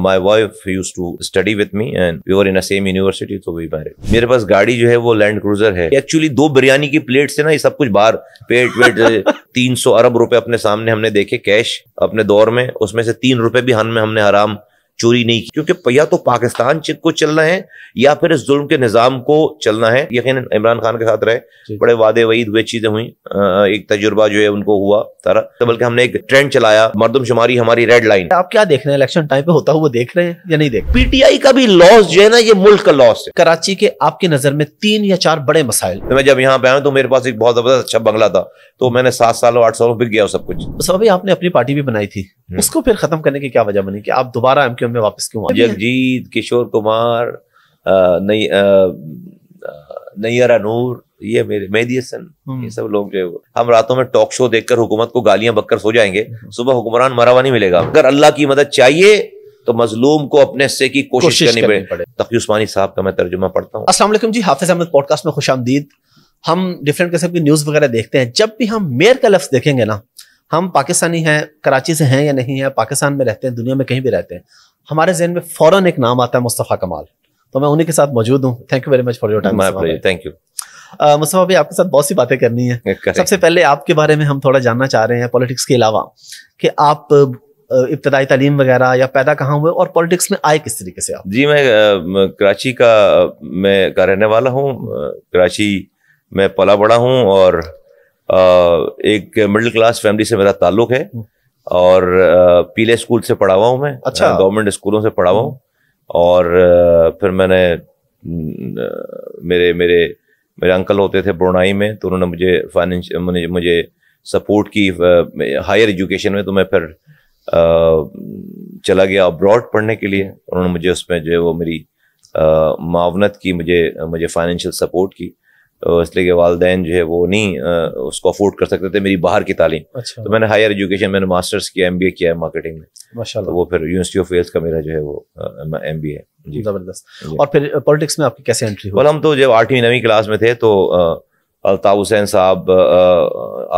My wife use to study with me and we were in same university तो we married मेरे पास गाड़ी जो है वो लैंड क्रूजर है एक्चुअली दो बिरयानी की प्लेट से ना ये सब कुछ बाहर पेट वेट तीन सौ अरब रुपए अपने सामने हमने देखे कैश अपने दौर में उसमें से तीन रुपए भी हन में हमने हराम चोरी नहीं की क्योंकि या तो पाकिस्तान को चलना है या फिर इस जुल्म के निज़ाम को चलना है यकीन इमरान खान के साथ रहे बड़े वादे वही हुए चीज़ें हुई एक तजुर्बा जो है उनको हुआ तारा तो बल्कि हमने एक ट्रेंड चलाया मरदमशुमारी हमारी रेड लाइन आप क्या देख रहे हैं इलेक्शन टाइम पे होता हुआ देख रहे हैं या नहीं देख पीटीआई का भी लॉस जो है ना ये मुल्क का लॉस है कराची के आपकी नज़र में तीन या चार बड़े मसाइल तो मैं जब यहाँ पे आया तो मेरे पास एक बहुत जबरदस्त अच्छा बंगला था तो मैंने सात साल और आठ साल बिक गया सब कुछ तो सब आपने अपनी पार्टी भी बनाई थी हम्म। उसको फिर खत्म करने की क्या वजह बनी की आप दोबारा एम क्यों मैं वापस क्यों आया जगजीत किशोर कुमार नैयरा नूर ये मेरे मेहदी हसन ये हम्म। सब लोग जो है हम रातों में टॉक शो देखकर हुकूमत को गालियां बककर सो जाएंगे हम्म। सुबह हुक्मरान मरा हुआ नहीं मिलेगा अगर अल्लाह की मदद चाहिए तो मजलूम को अपने से की कोशिश, कोशिश करनी, करनी पड़े तकी उस्मानी साहब का मैं तर्जुमा पढ़ता हूँ असल जी हाफिज अहमद पॉडकास्ट में खुश आमदीद हम डिफरेंट किस्म की न्यूज़ वगैरह देखते हैं जब भी हम मेयर का लफ्ज़ देखेंगे ना हम पाकिस्तानी हैं कराची से हैं या नहीं है पाकिस्तान में रहते हैं दुनिया में कहीं भी रहते हैं हमारे जहन में फौरन एक नाम आता है मुस्तफ़ा कमाल तो मैं उन्हीं के साथ मौजूद हूँ thank you very much for your time thank you Mustafa भाई आपके साथ बहुत सी बातें करनी है सबसे पहले आपके बारे में हम थोड़ा जानना चाह रहे हैं पॉलिटिक्स के अलावा कि आप इब्तदाई तलीम वगैरह या पैदा कहाँ हुए और पॉलिटिक्स में आए किस तरीके से आप जी मैं कराची का मैं का रहने वाला हूँ कराची में पला बड़ा हूँ और एक मिडिल क्लास फैमिली से मेरा ताल्लुक है हम्म। और पीले स्कूल से पढ़ा हुआ हूँ मैं अच्छा गवर्नमेंट स्कूलों से पढ़ा हुआ हूँ और फिर मैंने मेरे मेरे मेरे अंकल होते थे ब्रुनाई में तो उन्होंने मुझे फाइनेंश मुझे सपोर्ट की हायर एजुकेशन में तो मैं फिर चला गया अब्रॉड पढ़ने के लिए उन्होंने मुझे उसमें जो है वो मेरी मावनत की मुझे मुझे फाइनेंशियल सपोर्ट की इसलिए कि वालदेन जो है वो नहीं उसको अफोर्ड कर सकते थे मेरी बाहर की तालीम अच्छा। तो मैंने हायर एजुकेशन मैंने मास्टर्स किया एम किया है मार्केटिंग में तो वो फिर यूनिवर्सिटी ऑफ वेल्स का मेरा जो है वो एम बी जबरदस्त और फिर पॉलिटिक्स में आपकी कैसे एंट्री हुई हम तो जब आठवीं नवीं क्लास में थे तो अलताफ़ हुसैन साहब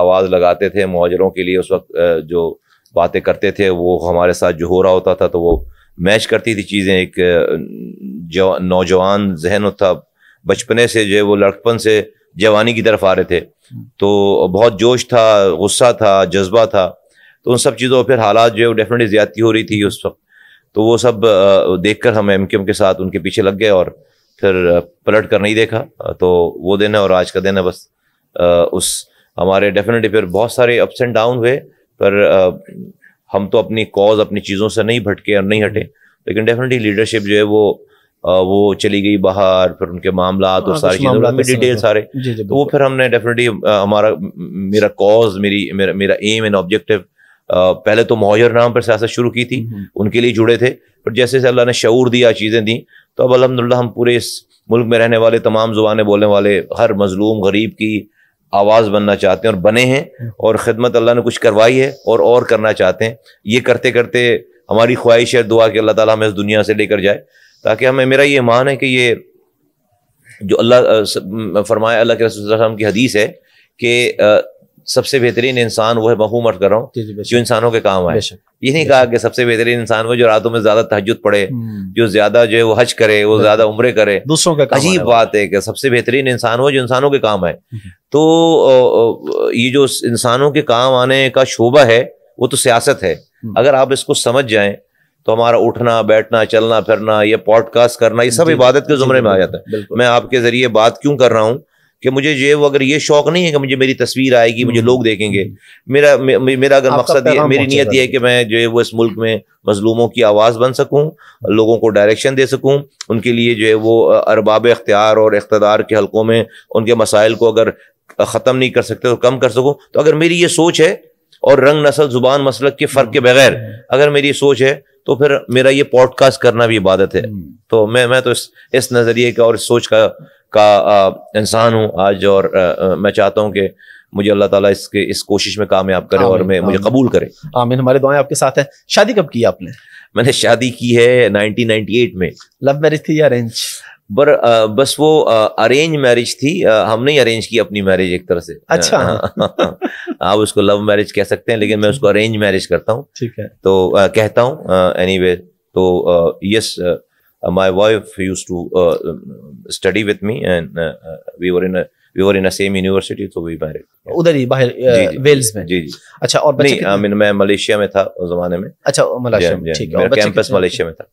आवाज़ लगाते थे मुहाजरों के लिए उस वक्त जो बातें करते थे वो हमारे साथ जो हो रहा होता था तो वो मैच करती थी चीज़ें एक नौजवान जहन था बचपने से जो है वो लड़कपन से जवानी की तरफ आ रहे थे तो बहुत जोश था गुस्सा था जज्बा था तो उन सब चीज़ों फिर हालात जो है डेफिनेटली ज़्यादती हो रही थी उस वक्त तो वो सब देख कर हम एम के साथ उनके पीछे लग गए और फिर पलट कर नहीं देखा तो वो दिन है और आज का दिन है बस उस हमारे डेफिनेटली फिर बहुत सारे अप्स एंड डाउन हुए पर हम तो अपनी कॉज अपनी चीज़ों से नहीं भटके और नहीं हटे लेकिन डेफिनेटली लीडरशिप जो है वो वो चली गई बाहर फिर उनके मामला और हाँ, सारी चीज़ों में डिटेल सारे तो वो फिर हमने डेफिनेटली हमारा मेरा कॉज मेरी मेरा मेरा एम एंड ऑब्जेक्टिव पहले तो मोहर नाम पर सियासत शुरू की थी हम्म, हम्म। उनके लिए जुड़े थे पर जैसे जैसे अल्लाह ने शूर दिया चीज़ें दी तो अब अलहमदिल्ला हम पूरे इस मुल्क में रहने वाले तमाम जुबानें बोलने वाले हर मजलूम गरीब की आवाज़ बनना चाहते हैं और बने हैं हम्म। और ख़िदमत अल्लाह ने कुछ करवाई है और और करना चाहते हैं ये करते करते हमारी ख्वाहिश है दुआ कि अल्लाह ताला हमें इस दुनिया से लेकर जाए ताकि हमें मेरा ये मान है कि ये जो अल्लाह फरमाया अल्लाह के रसम की हदीस है कि सबसे बेहतरीन इंसान वो है मखूम अर्थ कर रहा हूँ जो इंसानों के काम आए ये नहीं कहा कि सबसे बेहतरीन इंसान वो जो रातों में ज्यादा तहजद पड़े हम्म। जो ज्यादा जो है वो हज करे वो ज्यादा उम्र करे दूसरों का अजीब बात है कि सबसे बेहतरीन इंसान वो जो इंसानों के काम आए हम्म। तो ये जो इंसानों के काम आने का शोबा है वो तो सियासत है हम्म। अगर आप इसको समझ जाए तो हमारा उठना बैठना चलना फिरना ये पॉडकास्ट करना ये सब इबादत के जुमरे में आ जाता है मैं आपके जरिए बात क्यों कर रहा हूँ कि मुझे ये वो अगर ये शौक नहीं है कि मुझे मेरी तस्वीर आएगी मुझे हम्म, लोग देखेंगे हम्म। मेरा मे, मेरा अगर मकसद ये मेरी नीयत ये है कि मैं जो है वो इस मुल्क में मजलूमों की आवाज़ बन सकूं लोगों को डायरेक्शन दे सकूं उनके लिए जो है वो अरबाब इख्तियार और इकतदार के हलकों में उनके मसाइल को अगर ख़त्म नहीं कर सकते तो कम कर सकूँ तो अगर मेरी ये सोच है और रंग नसल जुबान मसलक के फ़र्क के हम्म, बगैर अगर मेरी ये सोच है तो फिर मेरा ये पॉडकास्ट करना भी इबादत है हम्म। तो मैं मैं तो इस इस नज़रिए का और इस सोच का का इंसान हूँ आज और आ, मैं चाहता हूँ कि मुझे अल्लाह ताला इसके इस कोशिश में कामयाब करे और मैं मुझे कबूल करे आमीन हमारे दुआएं आपके साथ है शादी कब की आपने मैंने शादी की है 1998 में लव मैरिज थी या अरेंज पर बस वो अरेंज मैरिज थी हमने ही अरेंज की अपनी मैरिज एक तरह से अच्छा हाँ। आप उसको लव मैरिज कह सकते हैं लेकिन मैं उसको अरेंज मैरिज करता हूँ ठीक है तो कहता हूँ एनी वे तो yes my wife use to study with me and we were in we were in the same university so we married उधर ही बाहर वेल्स में जी जी अच्छा और नहीं मैं मलेशिया में था उस जमाने में अच्छा मलेशिया में ठीक है कैंपस मलेशिया में था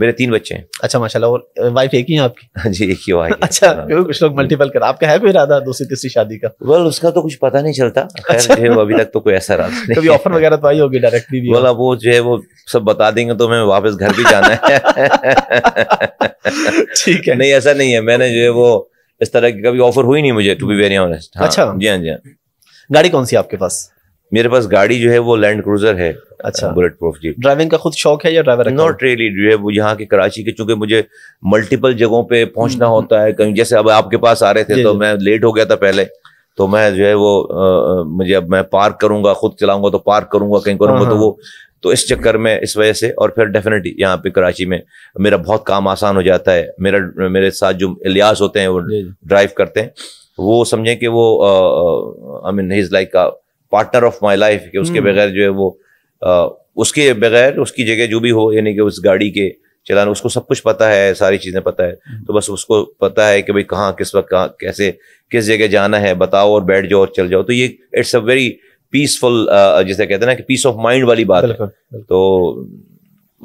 मेरे तीन बच्चे हैं अच्छा माशाल्लाह और वाइफ एक ही है आपकी हाँ जी एक ही वाइफ अच्छा हाँ। क्यों कुछ लोग मल्टीपल कर आपका है कोई इरादा दूसरी तीसरी शादी का वो उसका तो कुछ पता नहीं चलता अच्छा। जो अभी तक तो कोई ऐसा रास्ता नहीं कभी ऑफर वगैरह तो आई होगी डायरेक्टली भी बोला वो जो है वो सब बता देंगे तो मैं वापस घर भी जाना है ठीक है नहीं ऐसा नहीं है मैंने जो है वो इस तरह की कभी ऑफर हुई नहीं मुझे टू बी वेरी ऑनेस्ट अच्छा जी हाँ जी हाँ। गाड़ी कौन सी आपके पास मेरे पास गाड़ी जो है वो लैंड क्रूजर है अच्छा बुलेट प्रूफ जी ड्राइविंग का खुद शौक है या ड्राइवर नॉट रियली जो है वो यहाँ के कराची के चूंकि मुझे मल्टीपल जगहों पे पहुंचना हम्म। होता है कहीं जैसे अब आपके पास आ रहे थे तो मैं लेट हो गया था पहले तो मैं जो है वो आ, uh, uh, मुझे अब मैं पार्क करूंगा खुद चलाऊंगा तो पार्क करूंगा कहीं करूंगा हाँ, तो हाँ। वो तो इस चक्कर में इस वजह से और फिर डेफिनेटली यहाँ पे कराची में मेरा बहुत काम आसान हो जाता है मेरा मेरे साथ जो इलियास होते हैं वो ड्राइव करते हैं वो समझें कि वो I mean his like partner of my life कि उसके हम्म। बगैर जो है वो आ, उसके बगैर उसकी जगह जो भी हो यानी कि उस गाड़ी के चलाने उसको सब कुछ पता है सारी चीज़ें पता है हम्म। तो बस उसको पता है कि भाई कहाँ किस वक्त कहाँ कैसे किस जगह जाना है बताओ और बैठ जाओ और चल जाओ तो ये इट्स अ वेरी पीसफुल जैसे कहते हैं ना कि पीस ऑफ माइंड वाली बात है तो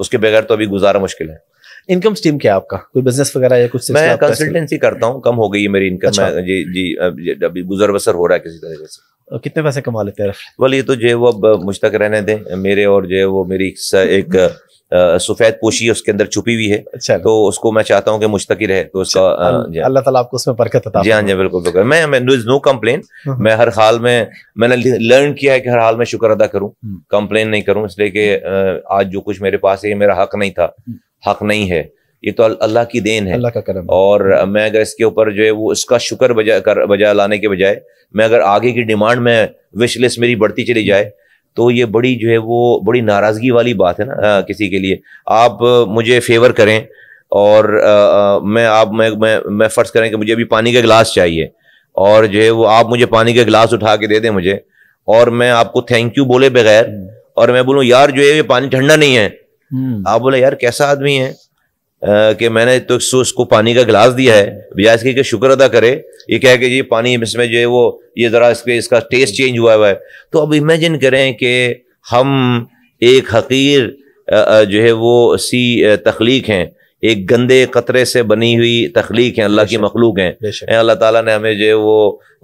उसके बगैर तो अभी गुजारा मुश्किल है इनकम स्ट्रीम क्या आपका कोई बिजनेस वगैरह या कुछ मैं कंसल्टेंसी करता हूँ कम हो गई है मेरी इनकम अच्छा। जी जी अभी गुजर बसर हो रहा है किसी तरीके से कितने पैसे कमा लेते हैं बोले ये तो जो है वो अब मुश्तक रहने दें मेरे और जो है वो मेरी एक सफेद हम्म। पोशी उसके अंदर छुपी हुई है अच्छा। तो उसको मैं चाहता हूँ कि मुश्तक ही रहे तो उसका अच्छा, अल्लाह ताला आपको उसमें बरकत अता जी हाँ जी बिल्कुल बिल्कुल मैं मैं नो कम्प्लेन हम्म। मैं हर हाल में मैंने लर्न किया है कि हर हाल में शुक्र अदा करूँ कम्प्लेन हम्म। नहीं करूँ इसलिए कि आज जो कुछ मेरे पास है मेरा हक नहीं था हक नहीं है ये तो अल्लाह की देन है अल्लाह का करम और मैं अगर इसके ऊपर जो है वो इसका शुक्र बजा कर बजा लाने के बजाय मैं अगर आगे की डिमांड में विश लिस्ट मेरी बढ़ती चली जाए तो ये बड़ी जो है वो बड़ी नाराज़गी वाली बात है ना आ, हाँ, किसी के लिए आप मुझे फेवर करें और आ, मैं आप मैं मैं, मैं फ़र्ज़ करें कि मुझे अभी पानी का गिलास चाहिए और जो है वो आप मुझे पानी का गिलास उठा के दे दें मुझे और मैं आपको थैंक यू बोले बगैर हम्म। और मैं बोलूँ यार जो है ये पानी ठंडा नहीं है हम्म। आप बोले यार कैसा आदमी है कि मैंने तो उसको पानी का गिलास दिया है बजाय इसके कि शुक्र अदा करे ये कह के जी पानी इसमें जो है वो ये ज़रा इसके इसका टेस्ट चेंज हुआ हुआ है तो अब इमेजिन करें कि हम एक हकीर जो है वो सी तख्लीक हैं एक गंदे कतरे से बनी हुई तख्लीक है अल्लाह की मखलूक है अल्लाह ताला ने हमें जो है वो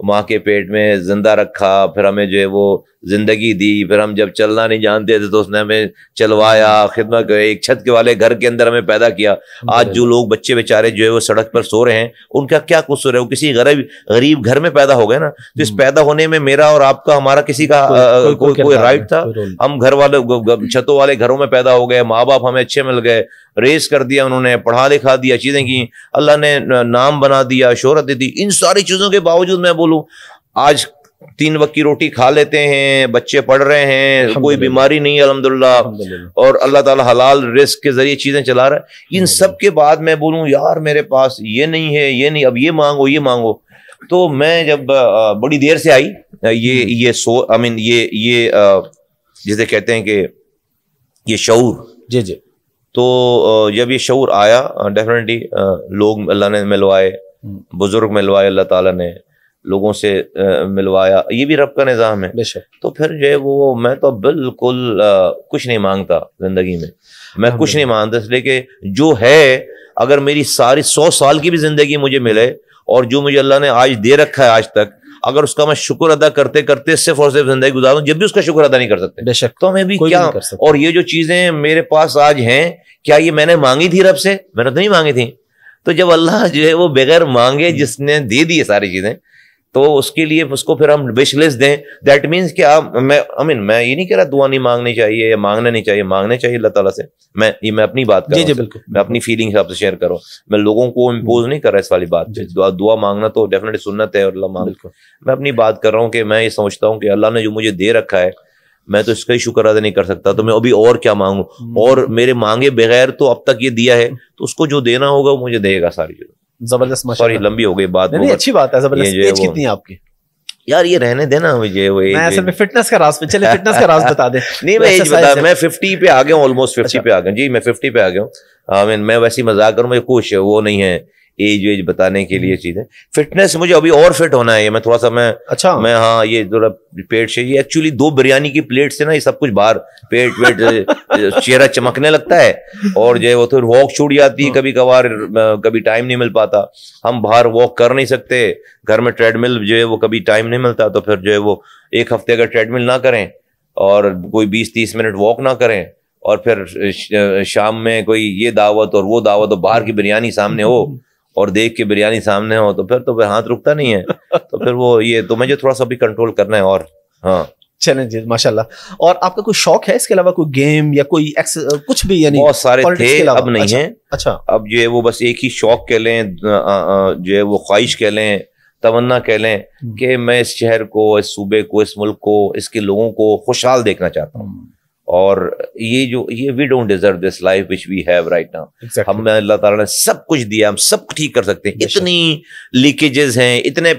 माँ के पेट में ज़िंदा रखा फिर हमें जो है वो ज़िंदगी दी फिर हम जब चलना नहीं जानते थे तो उसने हमें चलवाया खिदमत एक छत के वाले घर के अंदर हमें पैदा किया आज जो लोग बच्चे बेचारे जो है वो सड़क पर सो रहे हैं उनका क्या कसूर है वो किसी गरीब गरीब घर में पैदा हो गए ना तो इस हम्म। पैदा होने में मेरा और आपका हमारा किसी का कोई, राइट था हम घर वाले छतों वाले घरों में पैदा हो गए माँ बाप हमें अच्छे मिल गए रेस कर दिया उन्होंने पढ़ा लिखा दिया चीज़ें की अल्लाह ने नाम बना दिया शोहरत दी इन सारी चीज़ों के बावजूद मैं बोल बोलूं आज तीन वक्त की रोटी खा लेते हैं बच्चे पढ़ रहे हैं कोई बीमारी नहीं है अलहमदुल्ला और अल्लाह ताला हलाल रिस्क के जरिए चीज़ें चला रहा है इन सब के बाद मैं बोलूं यार मेरे पास ये नहीं है ये नहीं अब ये मांगो ये मांगो तो मैं जब बड़ी देर से आई हम्म। ये ये सो आई मीन ये ये जिसे कहते हैं कि ये शूर जी जी तो जब ये शूर आया डेफिनेटली लोग अल्लाह ने मिलवाए हम्म। बुजुर्ग मिलवाए अल्लाह ताला ने लोगों से मिलवाया ये भी रब का निज़ाम है तो फिर जो है वो मैं तो बिल्कुल कुछ नहीं मांगता ज़िंदगी में मैं कुछ नहीं मांगता इसलिए कि जो है अगर मेरी सारी सौ साल की भी ज़िंदगी मुझे मिले और जो मुझे अल्लाह ने आज दे रखा है आज तक अगर उसका मैं शुक्र अदा करते करते सिर्फ और सिर्फ जिंदगी गुजारूं जब भी उसका शुक्र अदा नहीं कर सकते बेशक तो मैं भी क्या भी और ये जो चीजें मेरे पास आज हैं क्या ये मैंने मांगी थी रब से मैंने तो नहीं मांगी थी तो जब अल्लाह जो है वो बगैर मांगे जिसने दे दी सारी चीजें तो उसके लिए उसको फिर हम विश लिस्ट दें दैट मीन्स कि आप मैं आई I मीन mean, मैं ये नहीं कह रहा दुआ नहीं मांगनी चाहिए या मांगना नहीं चाहिए मांगने चाहिए अल्लाह ताला से मैं ये मैं अपनी बात करूँ जी बिल्कुल मैं अपनी फीलिंग हिसाब से शेयर करूँ मैं लोगों को इम्पोज हम्म। नहीं कर रहा इस वाली बात दुआ दुआ मांगना तो डेफिनेटली सुन्नत है और अल्लाह मांग मैं अपनी बात कर रहा हूँ कि मैं ये समझता हूँ कि अल्लाह ने जो मुझे दे रखा है मैं तो इसका ही शुक्र अदा नहीं कर सकता तो मैं अभी और क्या मांगू हम्म। और मेरे मांगे बगैर तो अब तक ये दिया है तो उसको जो देना होगा वो मुझे देगा सारी चीज़ जबरदस्त मशा सॉरी लंबी हो गई बात नहीं, अच्छी बात है जबरदस्त कितनी है आपकी यार ये रहने देना मुझे वो मैं ऐसे में फिटनेस का राज पे चले फिटनेस का राज बता दे नहीं मैं एज तो बता मैं 50 पे आ गया हूं ऑलमोस्ट 50 पे आ गया जी मैं 50 पे आ गया हूं आई मीन मैं वैसे ही मजाक करूं मुझे खुश है वो नहीं है एज वेज बताने के लिए हम्म। चीज़ें फिटनेस मुझे अभी और फिट होना है ये मैं थोड़ा सा मैं अच्छा मैं हाँ ये थोड़ा पेट से ये एक्चुअली दो बिरयानी की प्लेट से ना ये सब कुछ बाहर पेट वेट चेहरा चमकने लगता है और जो है वो थोड़ी तो वॉक छूट जाती है हाँ। कभी कभार कभी टाइम नहीं मिल पाता हम बाहर वॉक कर नहीं सकते घर में ट्रेडमिल जो है वो कभी टाइम नहीं मिलता तो फिर जो है वो एक हफ्ते अगर ट्रेडमिल ना करें और कोई बीस तीस मिनट वॉक ना करें और फिर शाम में कोई ये दावत और वो दावत और बाहर की बिरयानी सामने हो हम्म। और देख के बिरयानी सामने हो तो फिर तो फिर हाथ रुकता नहीं है तो फिर वो ये तो मुझे थोड़ा सा भी कंट्रोल करना है और हाँ चैलेंजेस माशाल्लाह और आपका कोई शौक है इसके अलावा कोई गेम या कोई कुछ भी यानी बहुत सारे थे अब नहीं अच्छा, है अच्छा अब जो है वो बस एक ही शौक कह लें जो है वो ख्वाहिश कह लें तमन्ना कह लें हम्म। कि मैं इस शहर को इस सूबे को इस मुल्क को इसके लोगों को खुशहाल देखना चाहता हूँ हम्म। और ये जो ये we don't deserve this life which we have right now exactly. Allah Taala ने सब कुछ दिया हम सब ठीक कर सकते हैं इतनी लीकेजेस हैं इतने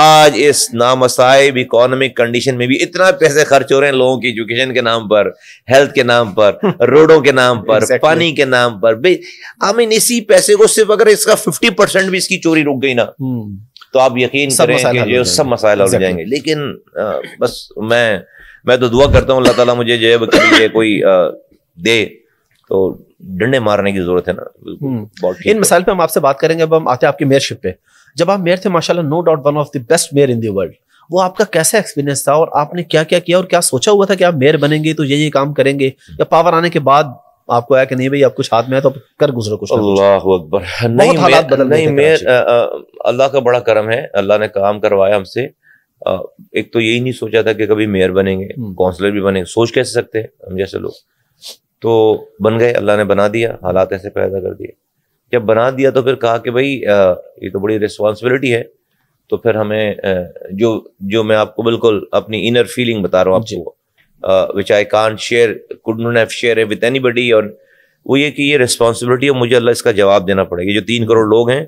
आज इस नामसाइब इकोनॉमिक कंडीशन में भी इतना पैसे खर्च हो रहे हैं लोगों की एजुकेशन के नाम पर हेल्थ के नाम पर रोडों के नाम पर exactly. पानी के नाम पर आई मीन इसी पैसे को सिर्फ अगर इसका फिफ्टी भी इसकी चोरी रुक गई ना hmm. तो आप यकीन करें कि जो सब मसाइल हो जाएंगे लेकिन आ, बस मैं मैं तो दुआ करता हूँ अल्लाह ताला मुझे जो है कोई दे तो डंडे मारने की जरूरत है ना हम्म। इन मिसाल पे हम आपसे बात करेंगे अब हम आते हैं आपकी मेयरशिप पे जब आप मेयर थे माशाल्लाह no doubt one of the best mayor in world वो आपका कैसा एक्सपीरियंस था और आपने क्या क्या किया और क्या सोचा हुआ था कि आप मेयर बनेंगे तो ये ये काम करेंगे या पावर आने के बाद आपको आया कि नहीं भाई आप कुछ हाथ में है तो कर गुजरो कुछ अल्लाह अकबर नहीं नहीं मेयर अल्लाह का बड़ा करम है अल्लाह ने काम करवाया हमसे एक तो यही नहीं सोचा था कि कभी मेयर बनेंगे हम्म। काउंसलर भी बनेंगे सोच कैसे सकते हैं हम जैसे लोग तो बन गए अल्लाह ने बना दिया हालात ऐसे पैदा कर दिए जब बना दिया तो फिर कहा कि भाई ये तो बड़ी रिस्पॉन्सिबिलिटी है तो फिर हमें जो जो मैं आपको बिल्कुल अपनी इनर फीलिंग बता रहा हूँ आपको which I can share could not with anybody और वो ये कि ये रिस्पॉन्सिबिलिटी है मुझे अल्लाह इसका जवाब देना पड़ेगा जो तीन करोड़ लोग हैं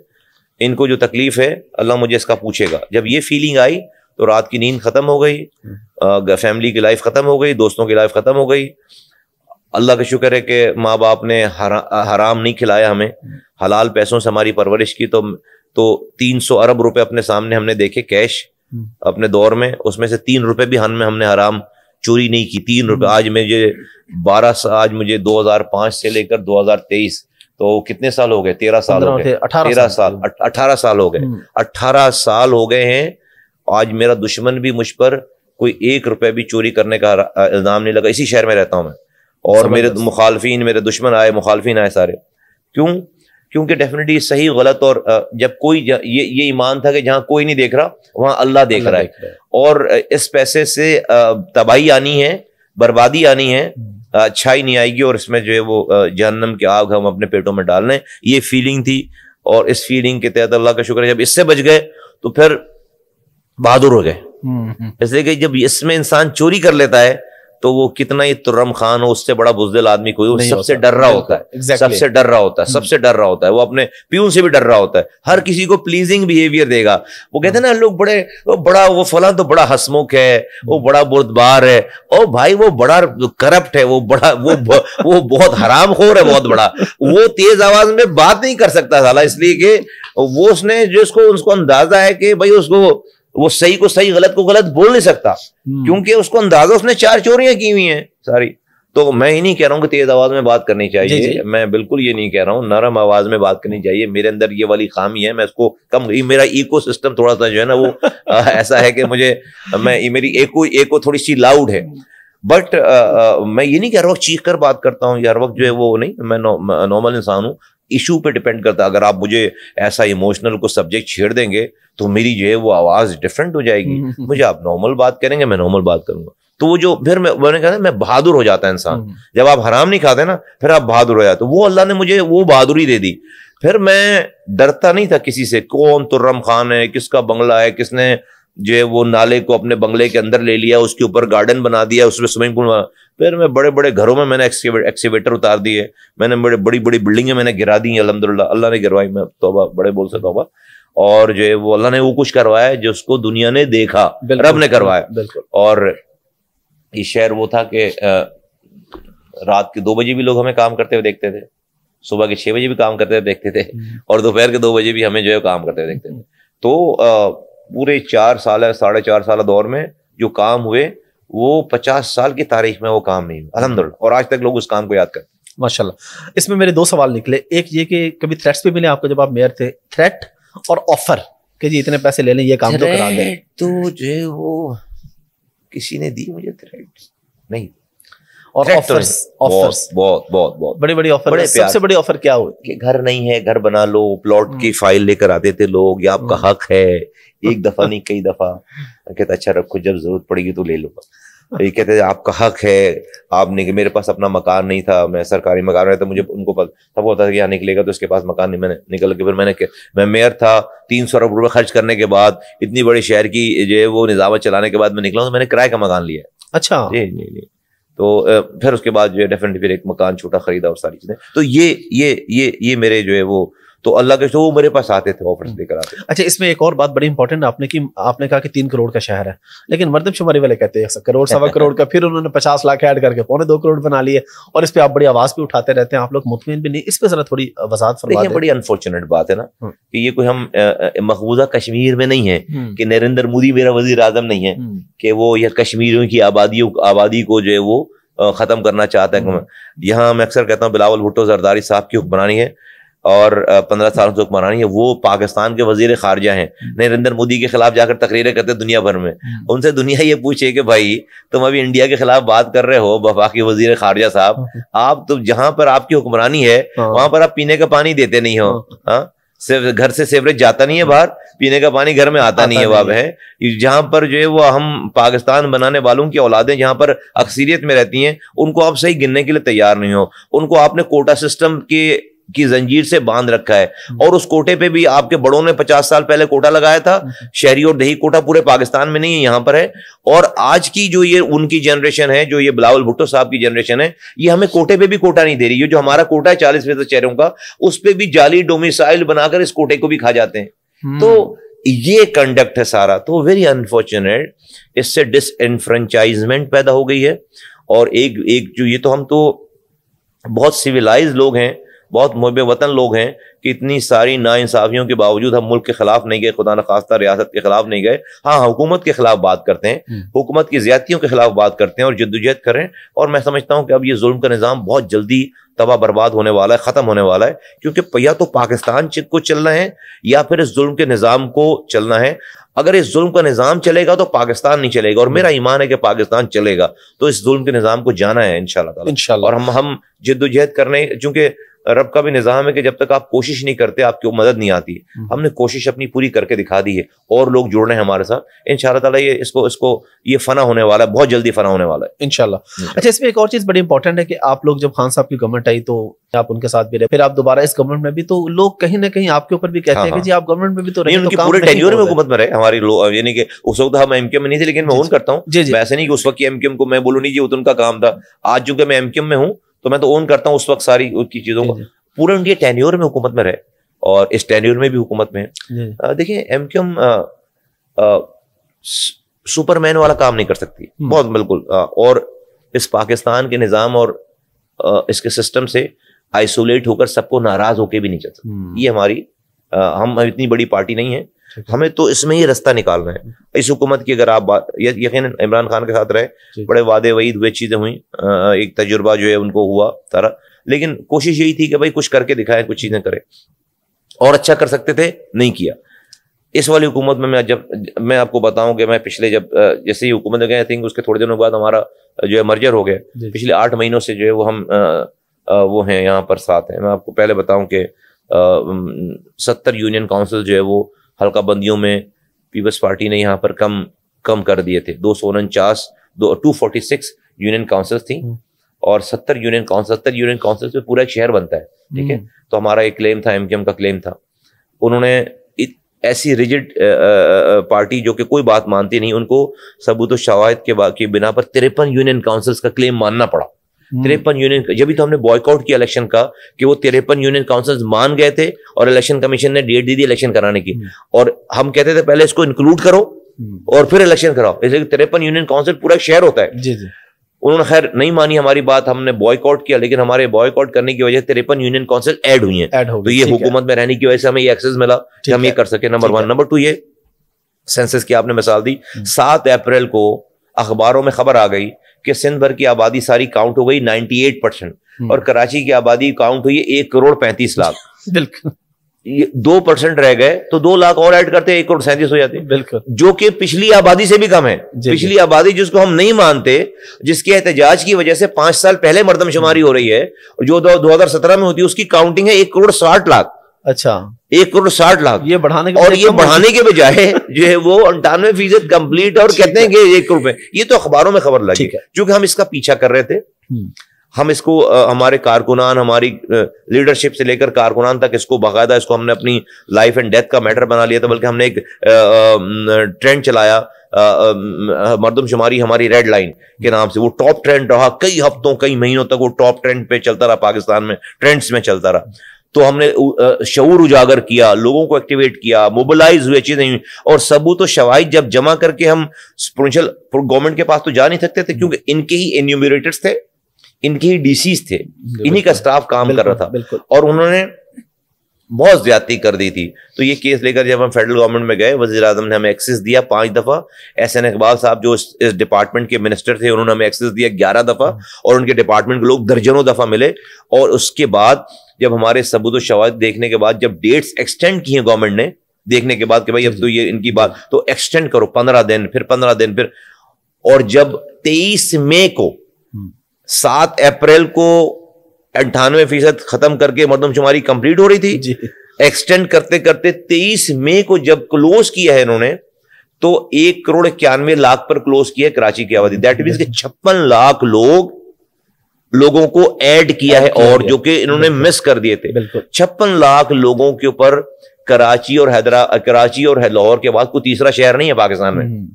इनको जो तकलीफ है अल्लाह मुझे इसका पूछेगा जब ये फीलिंग आई तो रात की नींद ख़त्म हो गई फैमिली हम्म। की लाइफ ख़त्म हो गई दोस्तों की लाइफ ख़त्म हो गई अल्लाह का शुक्र है कि माँ बाप ने हरा, हराम नहीं खिलाया हमें हम्म। हलाल पैसों से हमारी परवरिश की तो तो 300 अरब रुपए अपने सामने हमने देखे कैश हम्म। अपने दौर में उसमें से तीन रुपए भी हम हमने हराम चोरी नहीं की तीन रुपए आज मुझे बारह आज मुझे 2005 से लेकर 2023 तो कितने साल हो गए तेरह साल हो गए अठारह साल अठारह साल हो गए अट्ठारह साल हो गए हैं आज मेरा दुश्मन भी मुझ पर कोई एक रुपए भी चोरी करने का इल्ज़ाम नहीं लगा इसी शहर में रहता हूं मैं और मेरे मुखालफिन मेरे दुश्मन आए मुखालफिन आए सारे क्यों क्योंकि डेफिनेटली सही गलत और जब कोई ये ये ईमान था कि जहाँ कोई नहीं देख रहा वहां अल्लाह देख रहा है और इस पैसे से तबाही आनी है बर्बादी आनी है हम्म। अच्छाई नहीं आएगी और इसमें जो है वो जहन्नम की आग हम अपने पेटों में डाल ये फीलिंग थी और इस फीलिंग के तहत अल्लाह का शुक्र है जब इससे बच गए तो फिर बहादुर हो गए इसलिए हम्म, हम्म। कि जब इसमें इंसान चोरी कर लेता है तो वो कितना ही तुर्रम खान हो उससे बड़ा बुजदिल आदमी कोई सबसे डर रहा होता है exactly. सबसे डर रहा होता है हम्म। सबसे डर रहा होता है वो अपने पीओ से भी डर रहा होता है हर किसी को प्लीजिंग बिहेवियर देगा वो कहते हैं ना लोग बड़े वो बड़ा वो फला तो बड़ा हसमुख है वो बड़ा बुरदबार है ओ भाई वो बड़ा करप्ट है वो बड़ा वो वो बहुत हराम खोर है बहुत बड़ा वो तेज आवाज में बात नहीं कर सकता साला इसलिए कि वो उसने जिसको उसको अंदाजा है कि भाई उसको वो सही को सही गलत को गलत बोल नहीं सकता हम्म। क्योंकि उसको अंदाजा उसने चार चोरियां की हुई हैं सारी तो मैं ही नहीं कह रहा हूँ कि तेज आवाज में बात करनी चाहिए जी जी। मैं बिल्कुल ये नहीं कह रहा हूँ नरम आवाज में बात करनी चाहिए मेरे अंदर ये वाली खामी है मैं इसको कम मेरा इको सिस्टम थोड़ा सा जो है ना वो आ, ऐसा है कि मुझे मैं मेरी एको एको थोड़ी सी लाउड है बट आ, आ, मैं ये नहीं कह रहा हूँ चीख कर बात करता हूँ हर वक्त जो है वो नहीं मैं नॉर्मल नौ, इंसान हूँ इशू पे डिपेंड करता अगर आप मुझे ऐसा इमोशनल को सब्जेक्ट छेड़ देंगे तो मेरी जो है वो आवाज़ डिफरेंट हो जाएगी हम्म, हम्म, मुझे हम्म। आप नॉर्मल बात करेंगे मैं नॉर्मल बात करूंगा तो वो जो फिर मैं मैंने कहा मैं बहादुर हो जाता है इंसान जब आप हराम नहीं खाते ना फिर आप बहादुर हो जाते तो वो अल्लाह ने मुझे वो बहादुरी दे दी फिर मैं डरता नहीं था किसी से कौन तुर्रम खान है किसका बंगला है किसने जो है वो नाले को अपने बंगले के अंदर ले लिया उसके ऊपर गार्डन बना दिया उसमें स्विमिंग पूल फिर मैं बड़े बड़े घरों में मैंने एक्सीवेटर उतार दिए मैंने बड़े बड़ी बड़ी बिल्डिंगें मैंने गिरा दी अलहमदुल्ला अल्लाह ने गिरवाई मैं तोबा बड़े बोल से तोबा और जो है वो अल्लाह ने वो कुछ करवाया जो जिसको दुनिया ने देखा रब ने करवाया बिल्कुल और ये शहर वो था कि रात के दो बजे भी लोग हमें काम करते हुए देखते थे सुबह के छह बजे भी काम करते हुए देखते थे हम्म। और दोपहर के दो बजे भी हमें जो है काम करते हुए देखते थे तो पूरे चार साल साढ़े चार साल दौर में जो काम हुए वो पचास साल की तारीख में वो काम नहीं हुआ अलहमदुल्ला और आज तक लोग उस काम को याद करते माशाल्लाह इसमें मेरे दो सवाल निकले एक ये कि कभी थ्रेट्स भी मिले आपको जब आप मेयर थे थ्रेट और ऑफर कि जी इतने पैसे ले लें ये काम तो करा दें तो जो वो किसी ने दी मुझे थ्रेट नहीं और ऑफर्स ऑफर्स बहुत बहुत बहुत बड़ी बड़ी ऑफर सबसे बड़ी ऑफर क्या कि घर नहीं है घर बना लो प्लॉट हम्म। की फाइल लेकर आते थे लोग या आपका हम्म। हक है एक दफा नहीं कई दफा कहते अच्छा रखो जब जरूरत पड़ेगी तो ले लो तो ये कहते आपका हक है आपने मेरे पास अपना मकान नहीं था मैं सरकारी मकान रहता मुझे उनको तब होता था कि यहाँ निकलेगा तो उसके पास मकान नहीं मैंने निकल के फिर मैंने मैं मेयर था तीन सौ अरब रुपये खर्च करने के बाद इतनी बड़े शहर की जो है वो निजामत चलाने के बाद मैं निकला तो मैंने किराए का मकान लिया अच्छा जी जी जी तो फिर उसके बाद जो है डेफिनेटली फिर एक मकान छोटा खरीदा और सारी चीज़ें तो ये ये ये ये मेरे जो है वो तो अल्लाह के वो मेरे पास आते थे ऑफर्स हम्म। लेकर आते अच्छा इसमें एक और बात बड़ी इंपॉर्टेंट आपने की आपने कहा कि तीन करोड़ का शहर है लेकिन मरदम शुमारी वाले कहते हैं करोड़ सवा करोड़ का फिर उन्होंने पचास लाख ऐड करके पौने दो करोड़ बना लिए और इस पर आप बड़ी आवाज भी उठाते रहते हैं आप लोग मुतमिन भी नहीं इस पर जरा थोड़ी वजात फरमा बड़ी अनफॉर्चुनेट बात है ना हम्म। कि ये कोई हम मकबूजा कश्मीर में नहीं है हम्म। कि नरेंद्र मोदी मेरा वजीर आजम नहीं है कि वो यह कश्मीरियों की आबादियों आबादी को जो है वो खत्म करना चाहते हैं यहाँ मैं अक्सर कहता हूँ बिलावल भुट्टो जरदारी साहब की हुक्मरानी है और पंद्रह साल से हुक्मरानी है वो पाकिस्तान के वजीर खारजा हैं हम्म। नरेंद्र मोदी के खिलाफ जाकर तकरीरें करते दुनिया भर में हम्म। उनसे दुनिया ये पूछे कि भाई तुम अभी इंडिया के खिलाफ बात कर रहे हो वफाकी वजीर खारजा साहब आप तो जहां पर आपकी हुक्मरानी है हाँ। वहां पर आप पीने का पानी देते नहीं हो हाँ। हाँ? सिर्फ घर से सेवरेज जाता नहीं है बाहर पीने का पानी घर में आता, आता नहीं है वाब है जहां पर जो है वो हम पाकिस्तान बनाने वालों की औलादें जहां पर अक्सरियत में रहती हैं उनको आप सही गिनने के लिए तैयार नहीं हो उनको आपने कोटा सिस्टम के की जंजीर से बांध रखा है हम्म। और उस कोटे पे भी आपके बड़ों ने पचास साल पहले कोटा लगाया था हम्म। शहरी और दही कोटा पूरे पाकिस्तान में नहीं है यहां पर है और आज की जो ये उनकी जनरेशन है जो ये बिलावल भुट्टो साहब की जनरेशन है ये हमें कोटे पे भी कोटा नहीं दे रही है जो हमारा कोटा है चालीस फीसद शहरों का उस पर भी जाली डोमिसाइल बनाकर इस कोटे को भी खा जाते हैं हम्म। तो ये कंडक्ट है सारा तो वेरी अनफॉर्चुनेट इससे डिसफ्रेंचाइजमेंट पैदा हो गई है और एक एक जो ये तो हम तो बहुत सिविलाइज लोग हैं बहुत मुहब वतन लोग हैं कि इतनी सारी नाानसाफ़ियों के बावजूद हम मुल्क के खिलाफ नहीं गए खुदा न खास्ता रियासत के खिलाफ नहीं गए हाँ हुकूमत के खिलाफ बात करते हैं हम्म। हुकूमत की ज्यादतियों के खिलाफ बात करते हैं और जद्दोजहद करें और मैं समझता हूँ कि अब ये जुल्म का निज़ाम बहुत जल्दी तबाह बर्बाद होने वाला है ख़त्म होने वाला है क्योंकि या तो पाकिस्तान को चलना है या फिर इस जुल्म के निज़ाम को चलना है अगर इस जुल्म का निज़ाम चलेगा तो पाकिस्तान नहीं चलेगा और मेरा ईमान है कि पाकिस्तान चलेगा तो इस जुल्म के निज़ाम को जाना है इन और हम हम जद्दोजहद करने चूंकि रब का भी निज़ाम है कि जब तक आप कोशिश नहीं करते आपकी मदद नहीं आती हम्म। हमने कोशिश अपनी पूरी करके दिखा दी है और लोग जुड़ रहे हैं हमारे साथ इन ताला ये इसको इसको ये फना होने वाला है बहुत जल्दी फना होने वाला है इनशाला अच्छा इसमें एक और चीज़ बड़ी इंपॉर्टेंट है कि आप लोग जब खान साहब की गवर्नमेंट आई तो आप उनके साथ भी रहे फिर आप दोबारा इस गवर्नमेंट में भी तो लोग कहीं ना कहीं आपके ऊपर भी कहते हाँ, हैं कि हाँ। जी आप गवर्नमेंट में भी तो रहे उनकी तो पूरे में हुकूमत में रहे हमारी लोग यानी कि उस वक्त हम एमकेएम में नहीं थे लेकिन मैं ओन करता हूँ वैसे नहीं कि उस वक्त एमकेएम को मैं बोलूँ नहीं जी वो तो उनका काम था आज चूंकि मैं एमकेएम में हूँ तो मैं तो ओन करता हूँ उस वक्त सारी उसकी चीज़ों को पूरे इंडिया टेन्योर में हुकूमत में रहे और इस टेन्योर में भी हुकूमत में देखिए एम एम सुपरमैन वाला काम नहीं कर सकती हम्म। बहुत बिल्कुल और इस पाकिस्तान के निज़ाम और इसके सिस्टम से आइसोलेट होकर सबको नाराज होके भी नहीं चलता हम्म। ये हमारी हम इतनी बड़ी पार्टी नहीं है हमें तो इसमें ही रास्ता निकालना है इस हुकूमत की अगर आप बात यकीन इमरान खान के साथ रहे बड़े वादे वही हुए चीज़ें हुई एक तजुर्बा जो है उनको हुआ सारा लेकिन कोशिश यही थी कि भाई कुछ करके दिखाएं कुछ चीज़ें करें और अच्छा कर सकते थे नहीं किया इस वाली हुकूमत में मैं जब मैं आपको बताऊं कि मैं पिछले जब जैसे ही हुकूमत गए थिंक उसके थोड़े दिनों बाद हमारा जो है मर्जर हो गया पिछले आठ महीनों से जो है वो हम वो हैं यहाँ पर साथ हैं मैं आपको पहले बताऊं कि सत्तर यूनियन काउंसिल जो है वो हल्का बंदियों में पीपल्स पार्टी ने यहाँ पर कम कम कर दिए थे दो सौ उनचास दो two forty six union council थी हम्म। और सत्तर यूनियन काउंसिल सत्तर यूनियन काउंसिल में पूरा एक शहर बनता है ठीक है हम्म। तो हमारा एक क्लेम था एमकेएम का क्लेम था उन्होंने ऐसी रिजिड पार्टी जो कि कोई बात मानती नहीं उनको सबूत शवायद के, के बिना पर तिरपन यूनियन काउंसिल्स का क्लेम मानना पड़ा हम्म। तिरपन यूनियन जब भी तो हमने बॉयकआउट किया इलेक्शन का कि वो तिरपन यूनियन काउंसिल मान गए थे और इलेक्शन कमीशन ने डेट दी थी इलेक्शन कराने की हम्म। और हम कहते थे पहले इसको इंक्लूड करो हम्म। और फिर इलेक्शन कराओ इसलिए तिरपन यूनियन काउंसिल पूरा शहर होता है जी जी उन्होंने खैर नहीं मानी हमारी बात हमने बॉयकआउट किया लेकिन हमारे बॉयकआउट करने की वजह से तिरपन यूनियन काउंसिल ऐड हुई है तो ये हुकूमत में रहने की वजह से हमें ये एक्सेस मिला कि हम ये कर सके नंबर वन नंबर टू ये सेंसस की आपने मिसाल दी सात अप्रैल को अखबारों में खबर आ गई कि सिंध भर की आबादी सारी काउंट हो गई 98 परसेंट हम्म। और कराची की आबादी काउंट हुई एक करोड़ पैंतीस लाख बिल्कुल ये दो परसेंट रह गए तो दो लाख और ऐड करते एक करोड़ सैंतीस हो जाते बिल्कुल जो कि पिछली आबादी से भी कम है पिछली आबादी जिसको हम नहीं मानते जिसके एहतजाज की वजह से पांच साल पहले मरदमशुमारी हो रही है जो दो हजार सत्रह में होती है उसकी काउंटिंग है एक करोड़ साठ लाख अच्छा एक करोड़ साठ लाख ये बढ़ाने के और ये बढ़ाने के बजाय जो है वो अंठानवे फीसद कंप्लीट और कहते हैं कि एक करोड़ में ये तो अखबारों में खबर लगी क्योंकि हम इसका पीछा कर रहे थे हम्म। हम इसको हमारे कारकुनान हमारी लीडरशिप से लेकर कारकुनान तक इसको बाकायदा इसको हमने अपनी लाइफ एंड डेथ का मैटर बना लिया था बल्कि हमने एक ट्रेंड चलाया मरदमशुमारी हमारी रेड लाइन के नाम से वो टॉप ट्रेंड रहा कई हफ्तों कई महीनों तक वो टॉप ट्रेंड पे चलता रहा पाकिस्तान में ट्रेंड्स में चलता रहा तो हमने शूर उजागर किया लोगों को एक्टिवेट किया मोबिलाइज हुए चीजें हुई और सबूत तो शवाहिद जब जमा करके हम प्रोविंशल गवर्नमेंट के पास तो जा नहीं सकते थे क्योंकि इनके ही एन्यूमरेटर्स थे इनके ही डीसीज थे इन्हीं का स्टाफ काम कर रहा था और उन्होंने बहुत ज्यादा कर दी थी तो ये केस लेकर जब हम फेडरल गवर्नमेंट में गए वजी अजम ने हमें एक्सेस दिया पांच दफा एस एन इकबाल साहब जो इस, इस डिपार्टमेंट के मिनिस्टर थे उन्होंने हमें एक्सेस दिया ग्यारह दफा और उनके डिपार्टमेंट के लोग दर्जनों दफा मिले और उसके बाद जब हमारे सबूत शवाद देखने के बाद जब डेट्स एक्सटेंड किए गवर्नमेंट ने देखने के बाद कि भाई अब तो ये इनकी बात तो एक्सटेंड करो पंद्रह दिन फिर पंद्रह दिन फिर और जब तेईस मई को सात अप्रैल को अंठानवे फीसद खत्म करके मरदमशुमारी कंप्लीट हो रही थी एक्सटेंड करते करते 23 मई को जब क्लोज किया है इन्होंने तो एक करोड़ इक्यानवे लाख पर क्लोज किया है कराची की आबादी दैट मीन छप्पन लाख लोग लोगों को ऐड किया है और जो कि इन्होंने मिस कर दिए थे छप्पन लाख लोगों के ऊपर कराची और हैदराबाद कराची और लाहौर के बाद कोई तीसरा शहर नहीं है पाकिस्तान में हम्म।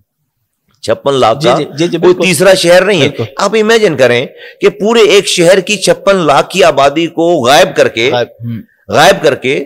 छप्पन लाख का कोई तीसरा शहर नहीं है आप इमेजिन करें कि पूरे एक शहर की छप्पन लाख की आबादी को गायब करके हम्म। गायब करके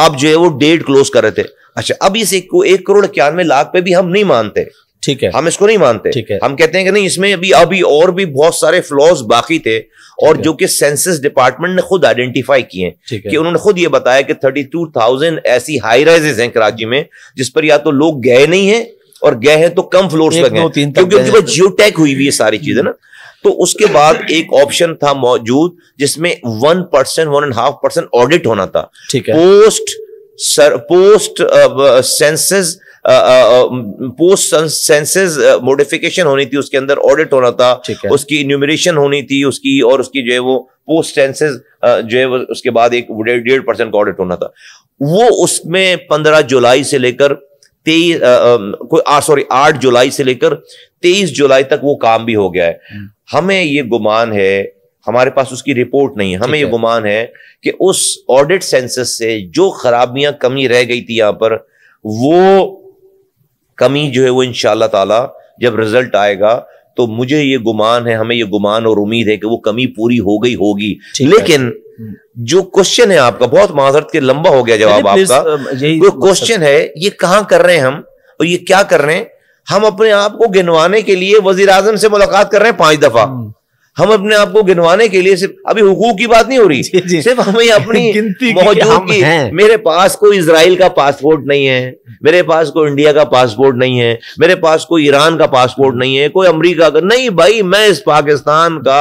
आप जो है वो डेट क्लोज कर रहे थे अच्छा अब इस एक एक करोड़ इक्यानवे लाख पे भी हम नहीं मानते ठीक है हम इसको नहीं मानते ठीक है हम कहते हैं कि नहीं इसमें अभी अभी और भी बहुत सारे फ्लॉज बाकी थे और जो कि सेंसस डिपार्टमेंट ने खुद आइडेंटिफाई किए कि उन्होंने खुद ये बताया कि थर्टी टू थाउजेंड ऐसी हाई राइजेस हैं कराची में जिस पर या तो लोग गए नहीं हैं और गए हैं तो कम फ्लोर पर गए क्योंकि उनके पास जियो टैक हुई हुई है सारी चीजें ना तो उसके बाद एक ऑप्शन था मौजूद जिसमें one percent one and half percent audit होना था ठीक है post sir post census post census modification होनी थी उसके अंदर ऑडिट होना था उसकी इन्यूमरेशन होनी थी उसकी और उसकी जो है वो पोस्ट सेंसेस जो है उसके बाद एक डेढ़ परसेंट का ऑडिट होना था वो उसमें पंद्रह जुलाई से लेकर तेईस सॉरी आठ जुलाई से लेकर तेईस जुलाई तक वो काम भी हो गया है हम्म। हमें ये गुमान है हमारे पास उसकी रिपोर्ट नहीं है हमें ये गुमान है कि उस ऑडिट सेंसस से जो खराबियां कमी रह गई थी यहां पर वो कमी जो है वो इंशाल्लाह ताला जब रिजल्ट आएगा तो मुझे ये गुमान है हमें ये गुमान और उम्मीद है कि वो कमी पूरी हो गई होगी लेकिन हम्म। जो क्वेश्चन है आपका बहुत माजरत के लंबा हो गया जवाब आपका जो क्वेश्चन है ये कहां कर रहे हैं हम और ये क्या कर रहे हैं हम अपने आप को गिनवाने के लिए वजीर आजम से मुलाकात कर रहे हैं पांच दफा हम्म। हम अपने आप को गिनवाने के लिए सिर्फ अभी हुकूक की बात नहीं हो रही जी, जी, सिर्फ हमें अपनी गिनती की हम मेरे पास कोई इसराइल का पासपोर्ट नहीं है मेरे पास कोई इंडिया का पासपोर्ट नहीं है मेरे पास कोई ईरान का पासपोर्ट नहीं है कोई अमेरिका का नहीं भाई मैं इस पाकिस्तान का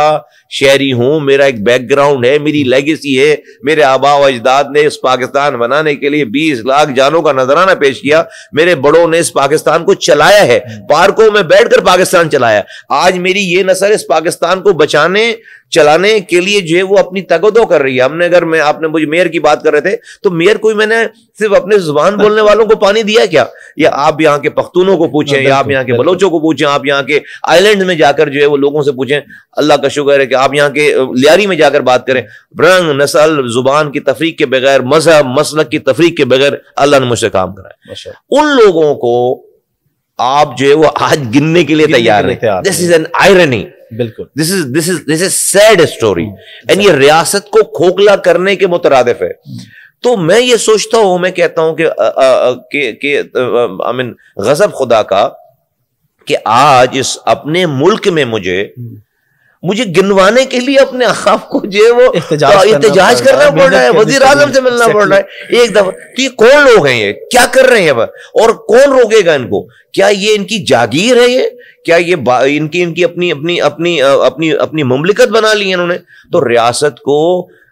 शहरी हूं मेरा एक बैकग्राउंड है मेरी लेगेसी है मेरे आबा अजदाद ने इस पाकिस्तान बनाने के लिए बीस लाख जानों का नजराना पेश किया मेरे बड़ों ने इस पाकिस्तान को चलाया है पार्कों में बैठकर पाकिस्तान चलाया आज मेरी ये नसर इस पाकिस्तान को बचाने चलाने के लिए जो है वो अपनी तगदो कर रही है हमने अगर मैं आपने मुझे मेयर की बात कर रहे थे तो मेयर कोई मैंने सिर्फ अपने जुबान हाँ। बोलने वालों को पानी दिया क्या या आप यहाँ के पख्तूनों को पूछें या हाँ, आप यहाँ के बलोचों को पूछें आप यहाँ के आइलैंड में जाकर जो है वो लोगों से पूछें अल्लाह का शुक्र है कि आप यहाँ के लियारी में जाकर बात करें रंग नस्ल जुबान की तफरीक के बगैर मजहब मसलक की तफरीक के बगैर अल्लाह ने मुझसे काम कराया उन लोगों को आप जो है वो आज गिनने के लिए तैयार है दिस इज एन आयरनी बिल्कुल this is this is this is sad story and ये रियासत को खोखला करने के मुतरद है hmm. तो मैं ये सोचता हूं मैं कहता हूं कि आई मीन गजब खुदा का कि आज इस अपने मुल्क में मुझे hmm. मुझे गिनवाने के लिए अपने आप को जो है वो इतजाज हाँ, करना पड़ रहा है वजीर आजम से मिलना पड़ रहा है एक दफा तो ये कौन लोग हैं ये क्या कर रहे हैं और कौन रोकेगा इनको क्या ये इनकी जागीर है ये क्या ये इनकी इनकी अपनी अपनी अपनी अपनी अपनी मुमलिकत बना ली है इन्होंने तो रियासत को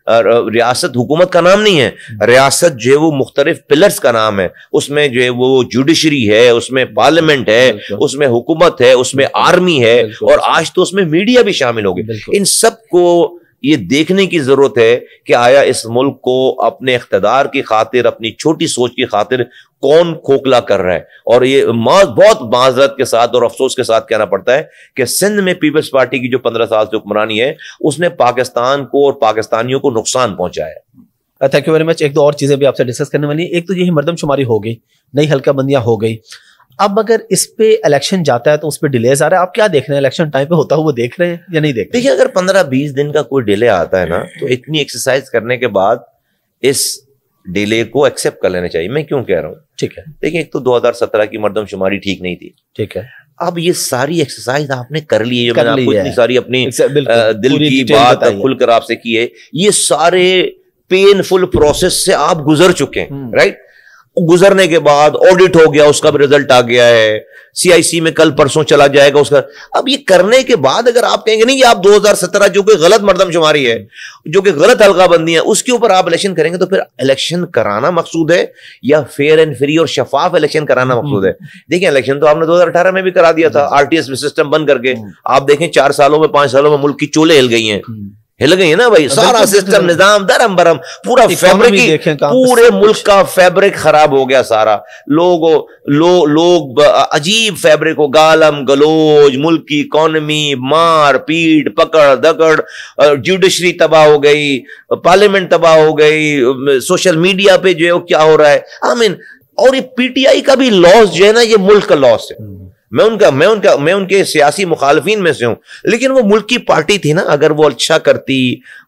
रियासत हुकूमत का नाम नहीं है रियासत जो है वो मुख्तलिफ पिलर्स का नाम है उसमें जो है वो जुडिशरी है उसमें पार्लियामेंट है उसमें हुकूमत है उसमें आर्मी है और आज तो उसमें मीडिया भी शामिल हो गई इन सबको ये देखने की जरूरत है कि आया इस मुल्क को अपने इकतदार की खातिर अपनी छोटी सोच की खातिर कौन खोखला कर रहा है और ये बहुत माजरत के साथ और अफसोस के साथ कहना पड़ता है कि सिंध में पीपल्स पार्टी की जो पंद्रह साल से हुक्मरानी है उसने पाकिस्तान को और पाकिस्तानियों को नुकसान पहुंचाया है थैंक यू वेरी मच एक दो और चीज़ें भी आपसे डिस्कस करने वाली है एक तो यही मरदमशुमारी हो गई नई हल्का बंदियां हो गई अब अगर इस पे इलेक्शन जाता है तो उस पर डिलेज आ रहा है आप क्या देख रहे हैं इलेक्शन टाइम पे होता हुआ देख रहे हैं या नहीं देख रहे देखिए अगर पंद्रह बीस दिन का कोई डिले आता है ना तो इतनी एक्सरसाइज करने के बाद इस डिले को एक्सेप्ट कर लेना चाहिए मैं क्यों कह रहा हूँ ठीक है देखिए एक तो 2017 की मरदमशुमारी ठीक नहीं थी ठीक है अब ये सारी एक्सरसाइज आपने कर ली है जो मैंने आपको इतनी सारी अपनी दिल की बात खुलकर आपसे की है ये सारे पेनफुल प्रोसेस से आप गुजर चुके हैं राइट हम्म। गुजरने के बाद ऑडिट हो गया उसका भी रिजल्ट आ गया है सीआईसी में कल परसों चला जाएगा उसका अब ये करने के बाद अगर आप कहेंगे नहीं आप 2017 जो कि गलत मरदमशुमारी है जो कि गलत हल्काबंदी है उसके ऊपर आप इलेक्शन करेंगे तो फिर इलेक्शन कराना मकसूद है या फेयर एंड फ्री और शफाफ इलेक्शन कराना मकसूद है हम्म। देखिए इलेक्शन तो आपने दो में भी करा दिया था आरटीएस सिस्टम हम्म। बंद करके हम्म। आप देखें चार सालों में पांच सालों में मुल्क की चोले हिल गई हैं हिल गई ना भाई हाँ, सारा सिस्टम निजाम दरम बरम पूरा फैब्रिक पूरे मुल्क का फैब्रिक खराब हो गया सारा लोग लो लो, अजीब फैब्रिक हो गालम गलोज मुल्क की इकोनमी मार पीट पकड़ दकड़ जुडिशरी तबाह हो गई पार्लियामेंट तबाह हो गई सोशल मीडिया पे जो है वो क्या हो रहा है आई मीन और ये पीटीआई का भी लॉस जो है ना ये मुल्क का लॉस है हम्म। मैं उनका मैं उनका मैं उनके सियासी मुखालफी में से हूं लेकिन वो मुल्क की पार्टी थी ना अगर वो अच्छा करती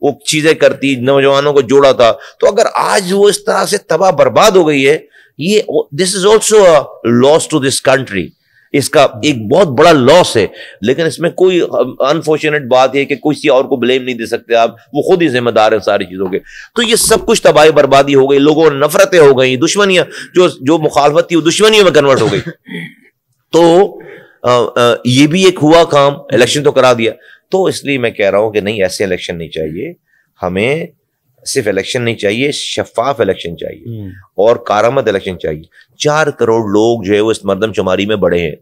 वो चीजें करती नौजवानों को जोड़ा था तो अगर आज वो इस तरह से तबाह बर्बाद हो गई है ये this is also loss to this country इसका एक बहुत बड़ा लॉस है लेकिन इसमें कोई अनफॉर्चुनेट बात है कि किसी और को ब्लेम नहीं दे सकते आप वो खुद ही जिम्मेदार है सारी चीजों के तो ये सब कुछ तबाही बर्बादी हो गई लोगों नफरतें हो गई दुश्मनियां जो जो मुखालफत थी वो दुश्मनियों में कन्वर्ट हो गई तो आ, आ, ये भी एक हुआ काम इलेक्शन तो करा दिया तो इसलिए मैं कह रहा हूं कि नहीं ऐसे इलेक्शन नहीं चाहिए हमें सिर्फ इलेक्शन नहीं चाहिए शफाफ इलेक्शन चाहिए हम्म। और कारामद इलेक्शन चाहिए चार करोड़ लोग जो है वो इस मरदम शुमारी में बड़े हैं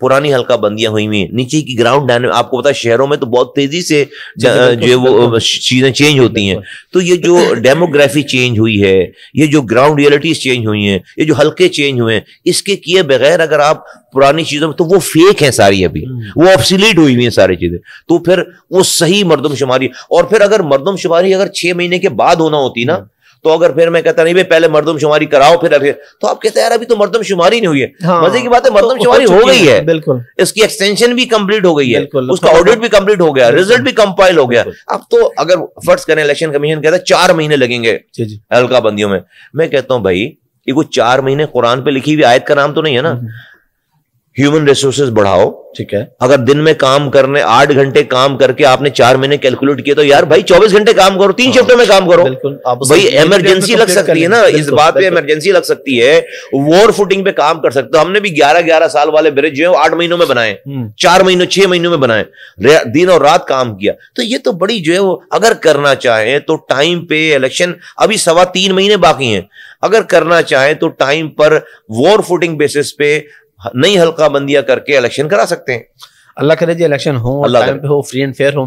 पुरानी हल्का बंदियां हुई हुई नीचे की ग्राउंड आपको पता है शहरों में तो बहुत तेजी से जो वो चीजें चेंज होती हैं तो ये जो डेमोग्राफी चेंज हुई है ये जो ग्राउंड रियलिटीज चेंज हुई हैं ये जो हल्के चेंज हुए हैं इसके किए बगैर अगर आप पुरानी चीजों में तो वो फेक है सारी अभी हम्म। वो ऑप्सिलीट हुई हुई है सारी चीजें तो फिर वो सही मरदमशुमारी और फिर अगर मरदमशुमारी अगर छह महीने के बाद होना होती ना हम्म। तो अगर फिर मैं कहता नहीं भाई पहले शुमारी कराओ फिर अभी तो आप कहते यार अभी तो शुमारी नहीं हुई है हाँ, मजे की बात है मरदमशुमारी तो शुमारी हो गई है बिल्कुल इसकी एक्सटेंशन भी कंप्लीट हो गई है उसका ऑडिट भी कंप्लीट हो गया रिजल्ट भी कंपाइल हो गया अब तो अगर फर्ज करें इलेक्शन कमीशन कहता है चार महीने लगेंगे हल्का बंदियों में मैं कहता हूँ भाई ये कुछ चार महीने कुरान पे लिखी हुई आयत का नाम तो नहीं है ना हम्म, हम्म। ह्यूमन रिसोर्सेज बढ़ाओ ठीक है अगर दिन में काम करने आठ घंटे काम करके आपने चार महीने कैलकुलेट किए तो यार भाई चौबीस घंटे काम करो तीन शिफ्टों हाँ, में काम करो भाई इमरजेंसी तो लग सकती है ना इस बात पे इमरजेंसी लग सकती है वॉर फुटिंग पे काम कर सकते हो हमने भी ग्यारह ग्यारह साल वाले ब्रिज जो है आठ महीनों में बनाए हम्म। चार महीनों छह महीनों में बनाए दिन और रात काम किया तो ये तो बड़ी जो है वो अगर करना चाहे तो टाइम पे इलेक्शन अभी सवा तीन महीने बाकी है अगर करना चाहे तो टाइम पर वॉर फुटिंग बेसिस पे नई हल्का बंदियां करके इलेक्शन करा सकते हैं अल्लाह करे जी इलेक्शन हो टाइम पे हो फ्री एंड फेयर हो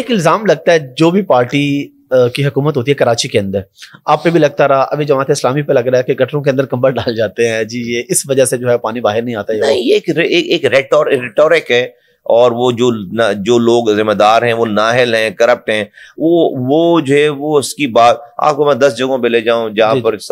एक इल्ज़ाम लगता है जो भी पार्टी की हुकूमत होती है कराची के अंदर आप पे भी लगता रहा अभी जमात इस्लामी पे लग रहा है कि गटरों के अंदर कंबल डाल जाते हैं जी ये इस वजह से जो है पानी बाहर नहीं आता है नहीं, ये एक, एक, एक रेटोरिक है और वो जो न, जो लोग जिम्मेदार हैं वो नाहल हैं करप्ट हैं वो वो जो है वो उसकी बात आपको मैं दस जगहों पे ले जाऊं जहां पर स,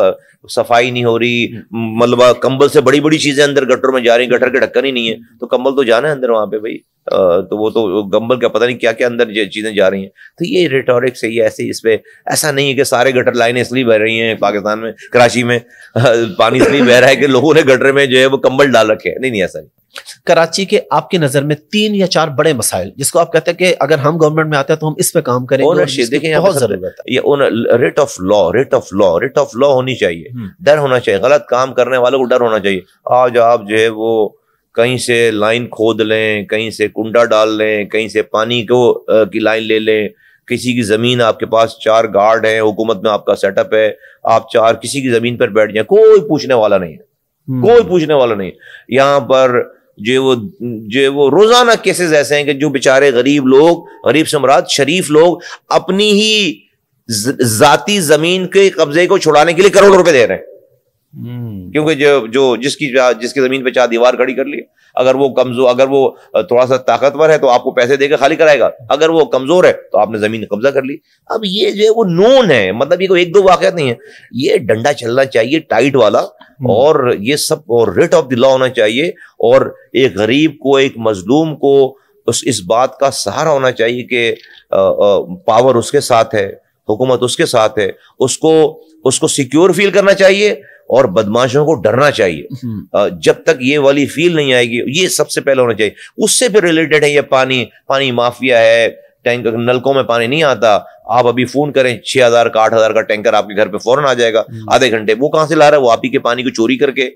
सफाई नहीं हो रही मतलब कंबल से बड़ी बड़ी चीजें अंदर गटरों में जा रही गटर के ढक्कन ही नहीं है तो कंबल तो जाना है अंदर वहां पे भाई तो वो तो गंबल का पता नहीं क्या क्या अंदर चीज़ें जा रही हैं तो ये रिटोरिक से ये ऐसे इसमें ऐसा नहीं है कि सारे गटर लाइनें इसलिए बह रही हैं पाकिस्तान में कराची में पानी इसलिए बह रहा है कि लोगों ने गटर में जो है वो कंबल डाल रखे हैं नहीं नहीं ऐसा नहीं कराची के आपकी नजर में तीन या चार बड़े मसाइल जिसको आप कहते हैं कि अगर हम गवर्नमेंट में आते हैं तो हम इस पे काम करें देखें बहुत जरूरत है ये rate of law rate of law rate of law होनी चाहिए हम्म। डर होना चाहिए गलत काम करने वालों को डर होना चाहिए आज आप जो है वो कहीं से लाइन खोद लें कहीं से कुंडा डाल लें कहीं से पानी को की लाइन ले लें किसी की ज़मीन आपके पास चार गार्ड हैं हुकूमत में आपका सेटअप है आप चार किसी की ज़मीन पर बैठ जाए कोई पूछने वाला नहीं है हम्म। कोई पूछने वाला नहीं यहां पर जो वो जो वो रोज़ाना केसेस ऐसे हैं कि जो बेचारे गरीब लोग गरीब सम्राट शरीफ लोग अपनी ही जाती ज़मीन के कब्ज़े को छुड़ाने के लिए करोड़ों रुपए दे रहे हैं हम्म। क्योंकि जो जो जिसकी जिसकी जमीन पे चार दीवार खड़ी कर ली अगर वो कमजोर अगर वो थोड़ा सा ताकतवर है तो आपको पैसे देकर खाली कराएगा अगर वो कमजोर है तो आपने जमीन कब्जा कर ली अब ये जो है वो नोन है मतलब ये कोई एक दो वाकत नहीं है ये डंडा चलना चाहिए टाइट वाला हम्म। और ये सब और रेट ऑफ द लॉ होना चाहिए और एक गरीब को एक मजलूम को उस इस बात का सहारा होना चाहिए कि पावर उसके साथ है हुकूमत उसके साथ है उसको उसको सिक्योर फील करना चाहिए और बदमाशों को डरना चाहिए हम्म। जब तक ये वाली फील नहीं आएगी ये सबसे पहले होना चाहिए उससे फिर रिलेटेड है ये पानी पानी माफिया है टैंक नलकों में पानी नहीं आता आप अभी फोन करें छह हजार का आठ हजार का टैंकर आपके घर पे फौरन आ जाएगा हम्म। आधे घंटे वो कहां से ला रहा है वो आप ही के पानी को चोरी करके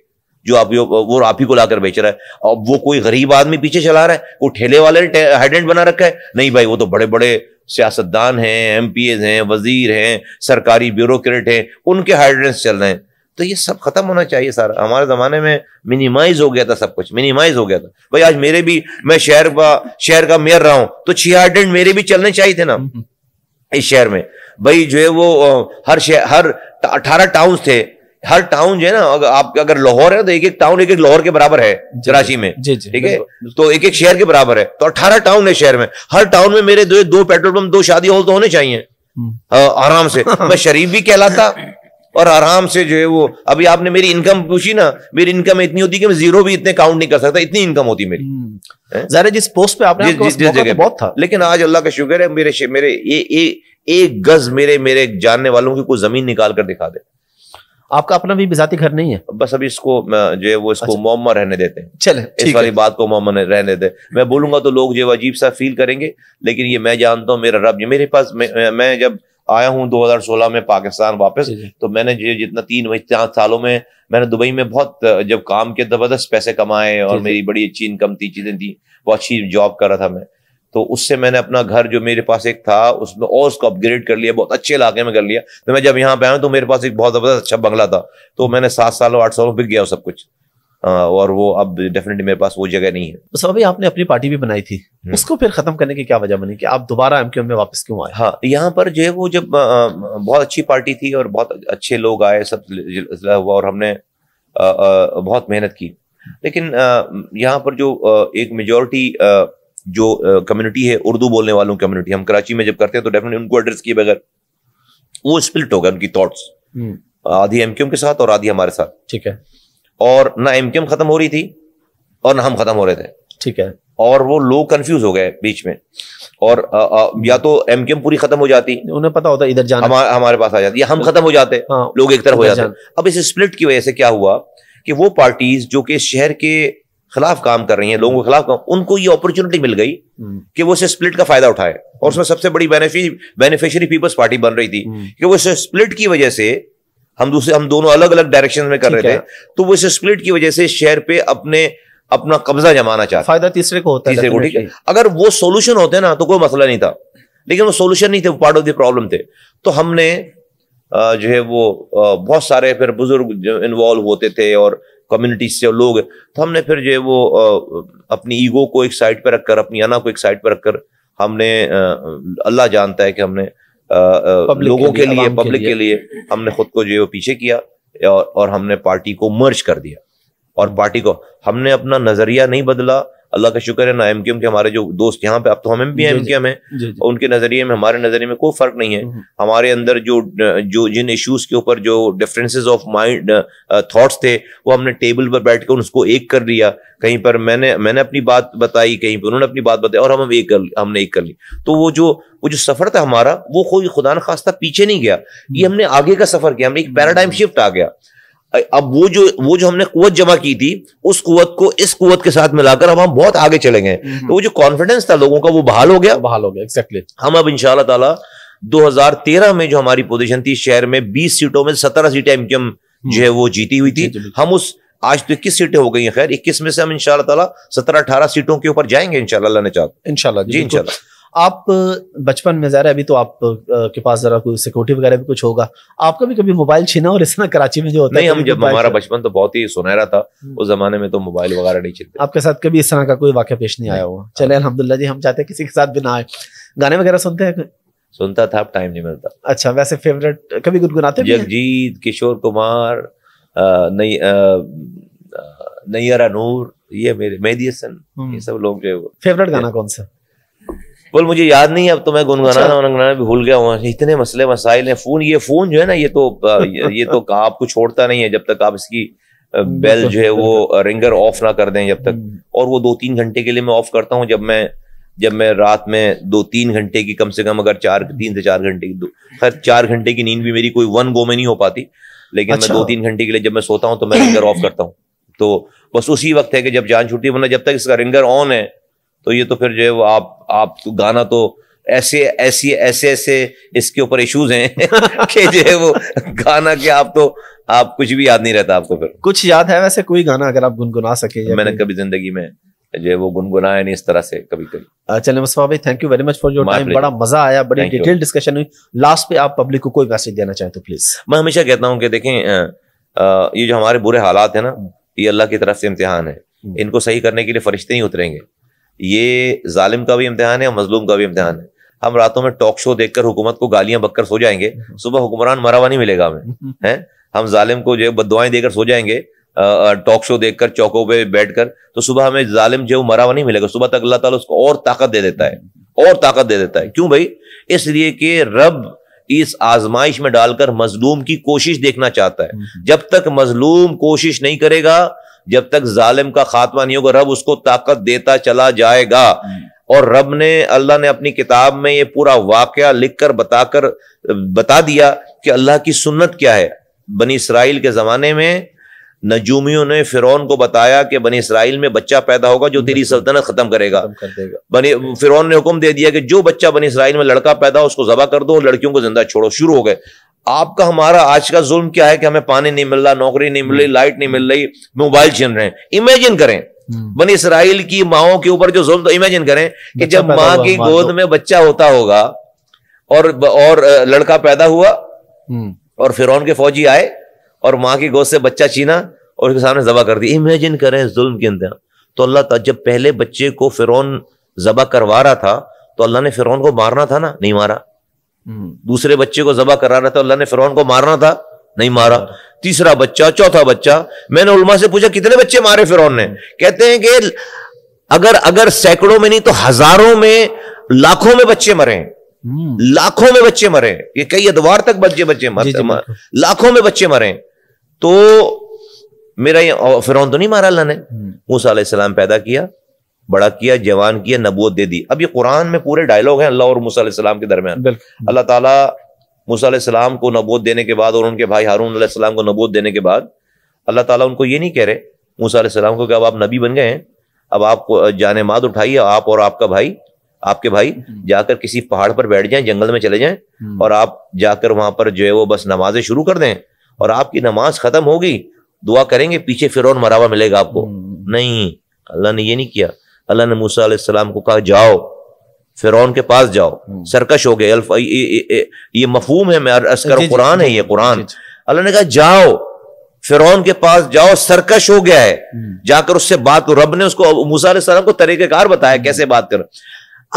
जो आप वो आप ही को लाकर बेच रहा है अब वो कोई गरीब आदमी पीछे चला रहा है वो ठेले वाले ने हाइडेंट बना रखा है नहीं भाई वो तो बड़े बड़े सियासतदान हैं एम हैं वजीर हैं सरकारी ब्यूरोक्रेट हैं उनके हाइड्रेंट चल रहे हैं तो ये सब खत्म होना चाहिए सारा हमारे ज़माने में मिनिमाइज हो गया था सब कुछ मिनिमाइज हो गया था भाई आज मेरे भी मैं शहर का शहर का मेयर रहा हूं तो छियाडेंट मेरे भी चलने चाहिए थे ना हम्म, हम्म। इस शहर में भाई जो है वो हर शहर हर अठारह टाउन थे हर टाउन जो है ना अगर आप अगर लाहौर है तो एक एक टाउन एक एक लाहौर के बराबर है कराची में ठीक है तो एक एक शहर के बराबर है तो अठारह टाउन है शहर में हर टाउन में मेरे दो दो पेट्रोल पंप दो शादी हॉल तो होने चाहिए हम्म। आराम से मैं शरीफ भी कहलाता और आराम से जो है वो अभी आपने मेरी इनकम पूछी ना मेरी इनकम इतनी होती कि मैं जीरो भी इतने काउंट नहीं कर सकता इतनी इनकम होती मेरी हम्म। जरा जिस पोस्ट पे आपने जिस, जिस तो जगह बहुत था लेकिन आज अल्लाह का शुक्र है मेरे मेरे ये एक गज मेरे मेरे जानने वालों की कोई जमीन निकाल कर दिखा दे आपका अपना भी बिजाती घर नहीं है बस अभी इसको जो है वो इसको अच्छा। मोम्मा रहने देते हैं चले इस वाली बात को मोम्मा रहने देते हैं मैं बोलूंगा तो लोग जो अजीब सा फील करेंगे लेकिन ये मैं जानता हूँ मेरा रब मेरे पास मैं, मैं जब आया हूँ 2016 में पाकिस्तान वापस तो मैंने ये जितना तीन सालों में मैंने दुबई में बहुत जब काम के जबरदस्त पैसे कमाए और मेरी बड़ी अच्छी इनकम थी चीजें थी बहुत अच्छी जॉब कर रहा था मैं तो उससे मैंने अपना घर जो मेरे पास एक था उसमें और उसको अपग्रेड कर लिया बहुत अच्छे इलाके में कर लिया तो मैं जब यहाँ पे आया तो मेरे पास एक बहुत जबरदस्त अच्छा बंगला था तो मैंने सात सालों आठ सालों बिक गया सब कुछ हाँ, और वो अब डेफिनेटली मेरे पास वो जगह नहीं है मुस्तफा तो अभी आपने अपनी पार्टी भी बनाई थी हम्म। उसको फिर खत्म करने की क्या वजह बनी कि आप दोबारा एम में वापस क्यों आए हाँ यहाँ पर जो है वो जब बहुत अच्छी पार्टी थी और बहुत अच्छे लोग आए सब हुआ और हमने बहुत मेहनत की लेकिन यहाँ पर जो एक मेजोरिटी जो कम्युनिटी है उर्दू बोलने वालों कम्युनिटी हम कराची में जब करते हैं तो डेफिनेटली उनको एड्रेस किए बगैर वो स्प्लिट हो गया उनकी थॉट्स हम्म। आधी एमक्यूएम के साथ और आधी हमारे साथ ठीक है और ना एम खत्म हो रही थी और ना हम खत्म हो रहे थे ठीक है और वो लोग कंफ्यूज हो गए बीच में और आ, आ, या तो एम एम पूरी खत्म हो जाती उन्हें पता होता इधर जाना हमा, हमारे पास आ जाती या हम तो- खत्म हो जाते हाँ, लोग एक तरफ हो जाते अब इस स्प्लिट की वजह से क्या हुआ कि वो पार्टीज जो कि शहर के खिलाफ काम कर रही हैं लोगों के खिलाफ काम उनको ये अपॉर्चुनिटी मिल गई हम्म। कि वो इसे स्प्लिट का फायदा उठाए और उसमें सबसे बड़ी बेनिफिशरी पीपल्स पार्टी बन रही थी हम्म। कि वो इसे स्प्लिट की वजह से हम दूसरे हम दोनों अलग अलग डायरेक्शन में कर रहे थे तो वो इस स्प्लिट की वजह से शेयर पे अपने अपना कब्जा जमाना चाहते फायदा तीसरे को होता तीसरे को ठीक है अगर वो सोल्यूशन होते ना तो कोई मसला नहीं था लेकिन वो सोल्यूशन नहीं थे वो पार्ट ऑफ द प्रॉब्लम थे तो हमने जो है वो बहुत सारे फिर बुजुर्ग इन्वॉल्व होते थे और कम्युनिटी से लोग तो हमने फिर जो है वो अपनी ईगो को एक साइड पर रखकर अपनी अना को एक साइड पर रखकर हमने अल्लाह जानता है कि हमने आ, आ, लोगों के लिए पब्लिक के, लिए हमने खुद को जो पीछे किया और हमने पार्टी को मर्ज कर दिया और पार्टी को हमने अपना नजरिया नहीं बदला अल्लाह का शुक्र है ना एम के हमारे जो दोस्त यहाँ पे अब तो हम एम पी एम के उनके नजरिए में हमारे नजरिए में कोई फर्क नहीं है हम्म, हम्म। हमारे अंदर जो जो जिन इश्यूज के ऊपर जो डिफरेंसेस ऑफ माइंड थॉट्स थे वो हमने टेबल पर बैठ कर उसको एक कर लिया कहीं पर मैंने मैंने अपनी बात बताई कहीं पर उन्होंने अपनी बात बताई और हम एक कर हमने एक कर ली तो वो जो वो जो सफर था हमारा वो कोई खुदा खास्ता पीछे नहीं गया ये हम्म। हमने आगे का सफर किया हमने एक पैराडाइम शिफ्ट आ गया अब वो जो वो जो हमने कुत जमा की थी उस कुत को इस कुत के साथ मिलाकर अब हम बहुत आगे चले गए हम्म। तो वो जो कॉन्फिडेंस था लोगों का वो बहाल हो गया बहाल हो गया एक्सैक्टली exactly. हम अब इनशाला दो हजार तेरह में जो हमारी पोजिशन थी शहर में बीस सीटों में सत्रह सीटें एम हम्म। जो है वो जीती हुई थी हम उस आज तो इक्कीस सीटें हो गई हैं खैर इक्कीस में से हम इनशाला सत्रह अठारह सीटों के ऊपर जाएंगे इनशाला ने चाहता तो। इनशाला जी इनशाला आप बचपन में ज़रा अभी तो आप के पास जरा कोई सिक्योरिटी वगैरह भी कुछ होगा आपका भी कभी मोबाइल छीना और इस तरह कराची में जो होता नहीं है हम जब हमारा बचपन तो बहुत ही सुनहरा था हम्म। उस जमाने में तो मोबाइल वगैरह नहीं छीनते आपके साथ कभी इस तरह का कोई वाक्य पेश नहीं आया हुआ हाँ। चले अलहमदुल्ला जी हम चाहते हैं किसी के साथ भी ना आए गाने वगैरह सुनते हैं सुनता था अब टाइम नहीं मिलता अच्छा वैसे फेवरेट कभी गुनगुनाते जगजीत किशोर कुमार नई नैयरा नूर ये मेरे मेहदी हसन ये हम्म। सब लोग जो फेवरेट गाना कौन सा बोल मुझे याद नहीं अब तो मैं गुनगुनाना अच्छा। भी भूल गया हूँ इतने मसले मसाइल हैं फोन ये फोन जो है ना ये तो ये तो आपको छोड़ता नहीं है जब तक आप इसकी बेल जो है वो रिंगर ऑफ ना कर दें जब तक हम्म। और वो दो तीन घंटे के लिए मैं ऑफ करता हूँ जब मैं जब मैं रात में दो तीन घंटे की कम से कम अगर चार तीन से चार घंटे की हर चार घंटे की नींद भी मेरी कोई वन गो में नहीं हो पाती लेकिन अच्छा। मैं दो तीन घंटे के लिए जब मैं सोता हूँ तो मैं रिंगर ऑफ करता हूँ तो बस उसी वक्त है कि जब जान छुट्टी वरना जब तक इसका रिंगर ऑन है तो ये तो फिर जो है वो आप आप तो गाना तो ऐसे ऐसी ऐसे ऐसे इसके ऊपर इश्यूज हैं कि जो है वो गाना के आप तो आप कुछ भी याद नहीं रहता आपको फिर कुछ याद है वैसे कोई गाना अगर आप गुनगुना सके मैंने कभी जिंदगी में जो है वो गुनगुनाया नहीं इस तरह से कभी कभी चले मुस्तफा भाई thank you very much for your time बड़ा मजा आया बड़ी डिटेल डिस्कशन हुई लास्ट पे आप पब्लिक को कोई मैसेज देना चाहें तो प्लीज मैं हमेशा कहता हूँ कि देखें ये जो हमारे बुरे हालात है ना ये अल्लाह की तरफ से इम्तिहान है हम्म। इनको सही करने के लिए फरिश्ते ही उतरेंगे ये जालिम का भी इम्तहान है और मजलूम का भी इम्तहान है हम रातों में टॉक शो देखकर हुकूमत को गालियां बककर सो जाएंगे सुबह हुक्मरान मरा हुआ नहीं मिलेगा हमें हैं हम जालिम को जो है बदवाएं देकर सो जाएंगे टॉक शो देखकर चौकों पे बैठकर तो सुबह हमें जालिम जो मरा हुआ नहीं मिलेगा सुबह तक अल्लाह ताला उसको और ताकत दे देता है और ताकत दे देता है क्यों भाई इसलिए कि रब इस आजमाइश में डालकर मजलूम की कोशिश देखना चाहता है जब तक मजलूम कोशिश नहीं करेगा जब तक जालिम का खात्मा नहीं होगा रब उसको ताकत देता चला जाएगा हम्म। और रब ने अल्लाह ने अपनी किताब में ये पूरा वाक्य लिखकर बताकर बता दिया कि अल्लाह की सुन्नत क्या है बनी इसराइल के ज़माने में नजूमियों ने फिरौन को बताया कि बनी इसराइल में बच्चा पैदा होगा जो तेरी सल्तनत खत्म करेगा बनी फिरौन ने हुक्म दे दिया कि जो बच्चा बनी इसराइल में लड़का पैदा हो उसको जबा कर दो लड़कियों को जिंदा छोड़ो शुरू हो गए आपका हमारा आज का जुल्म क्या है कि हमें पानी नहीं मिल रहा नौकरी नहीं मिल रही हम्म। लाइट नहीं मिल रही मोबाइल छीन रहे हैं इमेजिन करें हम्म। बन इसराइल की माओ के ऊपर जो जुल्म इमेजिन करें कि जब माँ की गोद में बच्चा होता होगा और और लड़का पैदा हुआ हम्म। और फिर के फौजी आए और माँ की गोद से बच्चा छीना और उसके सामने जबा कर दी इमेजिन करें जुल्म के अंदर तो अल्लाह जब पहले बच्चे को फिरौन जबा करवा रहा था तो अल्लाह ने फिरौन को मारना था ना नहीं मारा हम्म। दूसरे बच्चे को जबा कराना था अल्लाह ने फिरौन को मारना था नहीं मारा तीसरा बच्चा चौथा बच्चा मैंने उलमा से पूछा कितने बच्चे मारे फिरौन ने कहते हैं कि अगर अगर सैकड़ों में नहीं तो हजारों में लाखों में बच्चे मरे हम्म। लाखों में बच्चे मरे ये कई अदवार तक बच्चे बच्चे मरे लाखों में बच्चे मरे तो मेरा ये फिरौन तो नहीं मारा अल्लाह ने हम्म। मूसा पैदा किया बड़ा किया जवान किया नबूत दे दी अब ये कुरान में पूरे डायलॉग हैं अल्लाह और मूसा के दरमियान अल्लाह ताला मूसा को नबूत देने के बाद और उनके भाई हारून को नबूत देने के बाद अल्लाह ताला उनको ये नहीं कह रहे मूसा को कि अब आप नबी बन गए हैं अब आप जाने माद उठाइए आप और आपका भाई आपके भाई हम्म। जाकर किसी पहाड़ पर बैठ जाएं जंगल में चले जाएं हम्म। और आप जाकर वहां पर जो है वो बस नमाजें शुरू कर दें और आपकी नमाज खत्म होगी दुआ करेंगे पीछे फिर और मरावा मिलेगा आपको हम्म। नहीं अल्लाह ने ये नहीं किया अल्लाह ने मूसा सलाम को कहा जाओ फिरौन के पास जाओ हम्म। सरकश हो गए ये, मफहूम है मैं अस्कर कुरान है ये कुरान अल्लाह ने कहा जाओ फिरौन के पास जाओ सरकश हो गया है हम्म। जाकर उससे बात करो रब ने उसको मूसा को तरीक़ेकार बताया हम्म। कैसे बात करो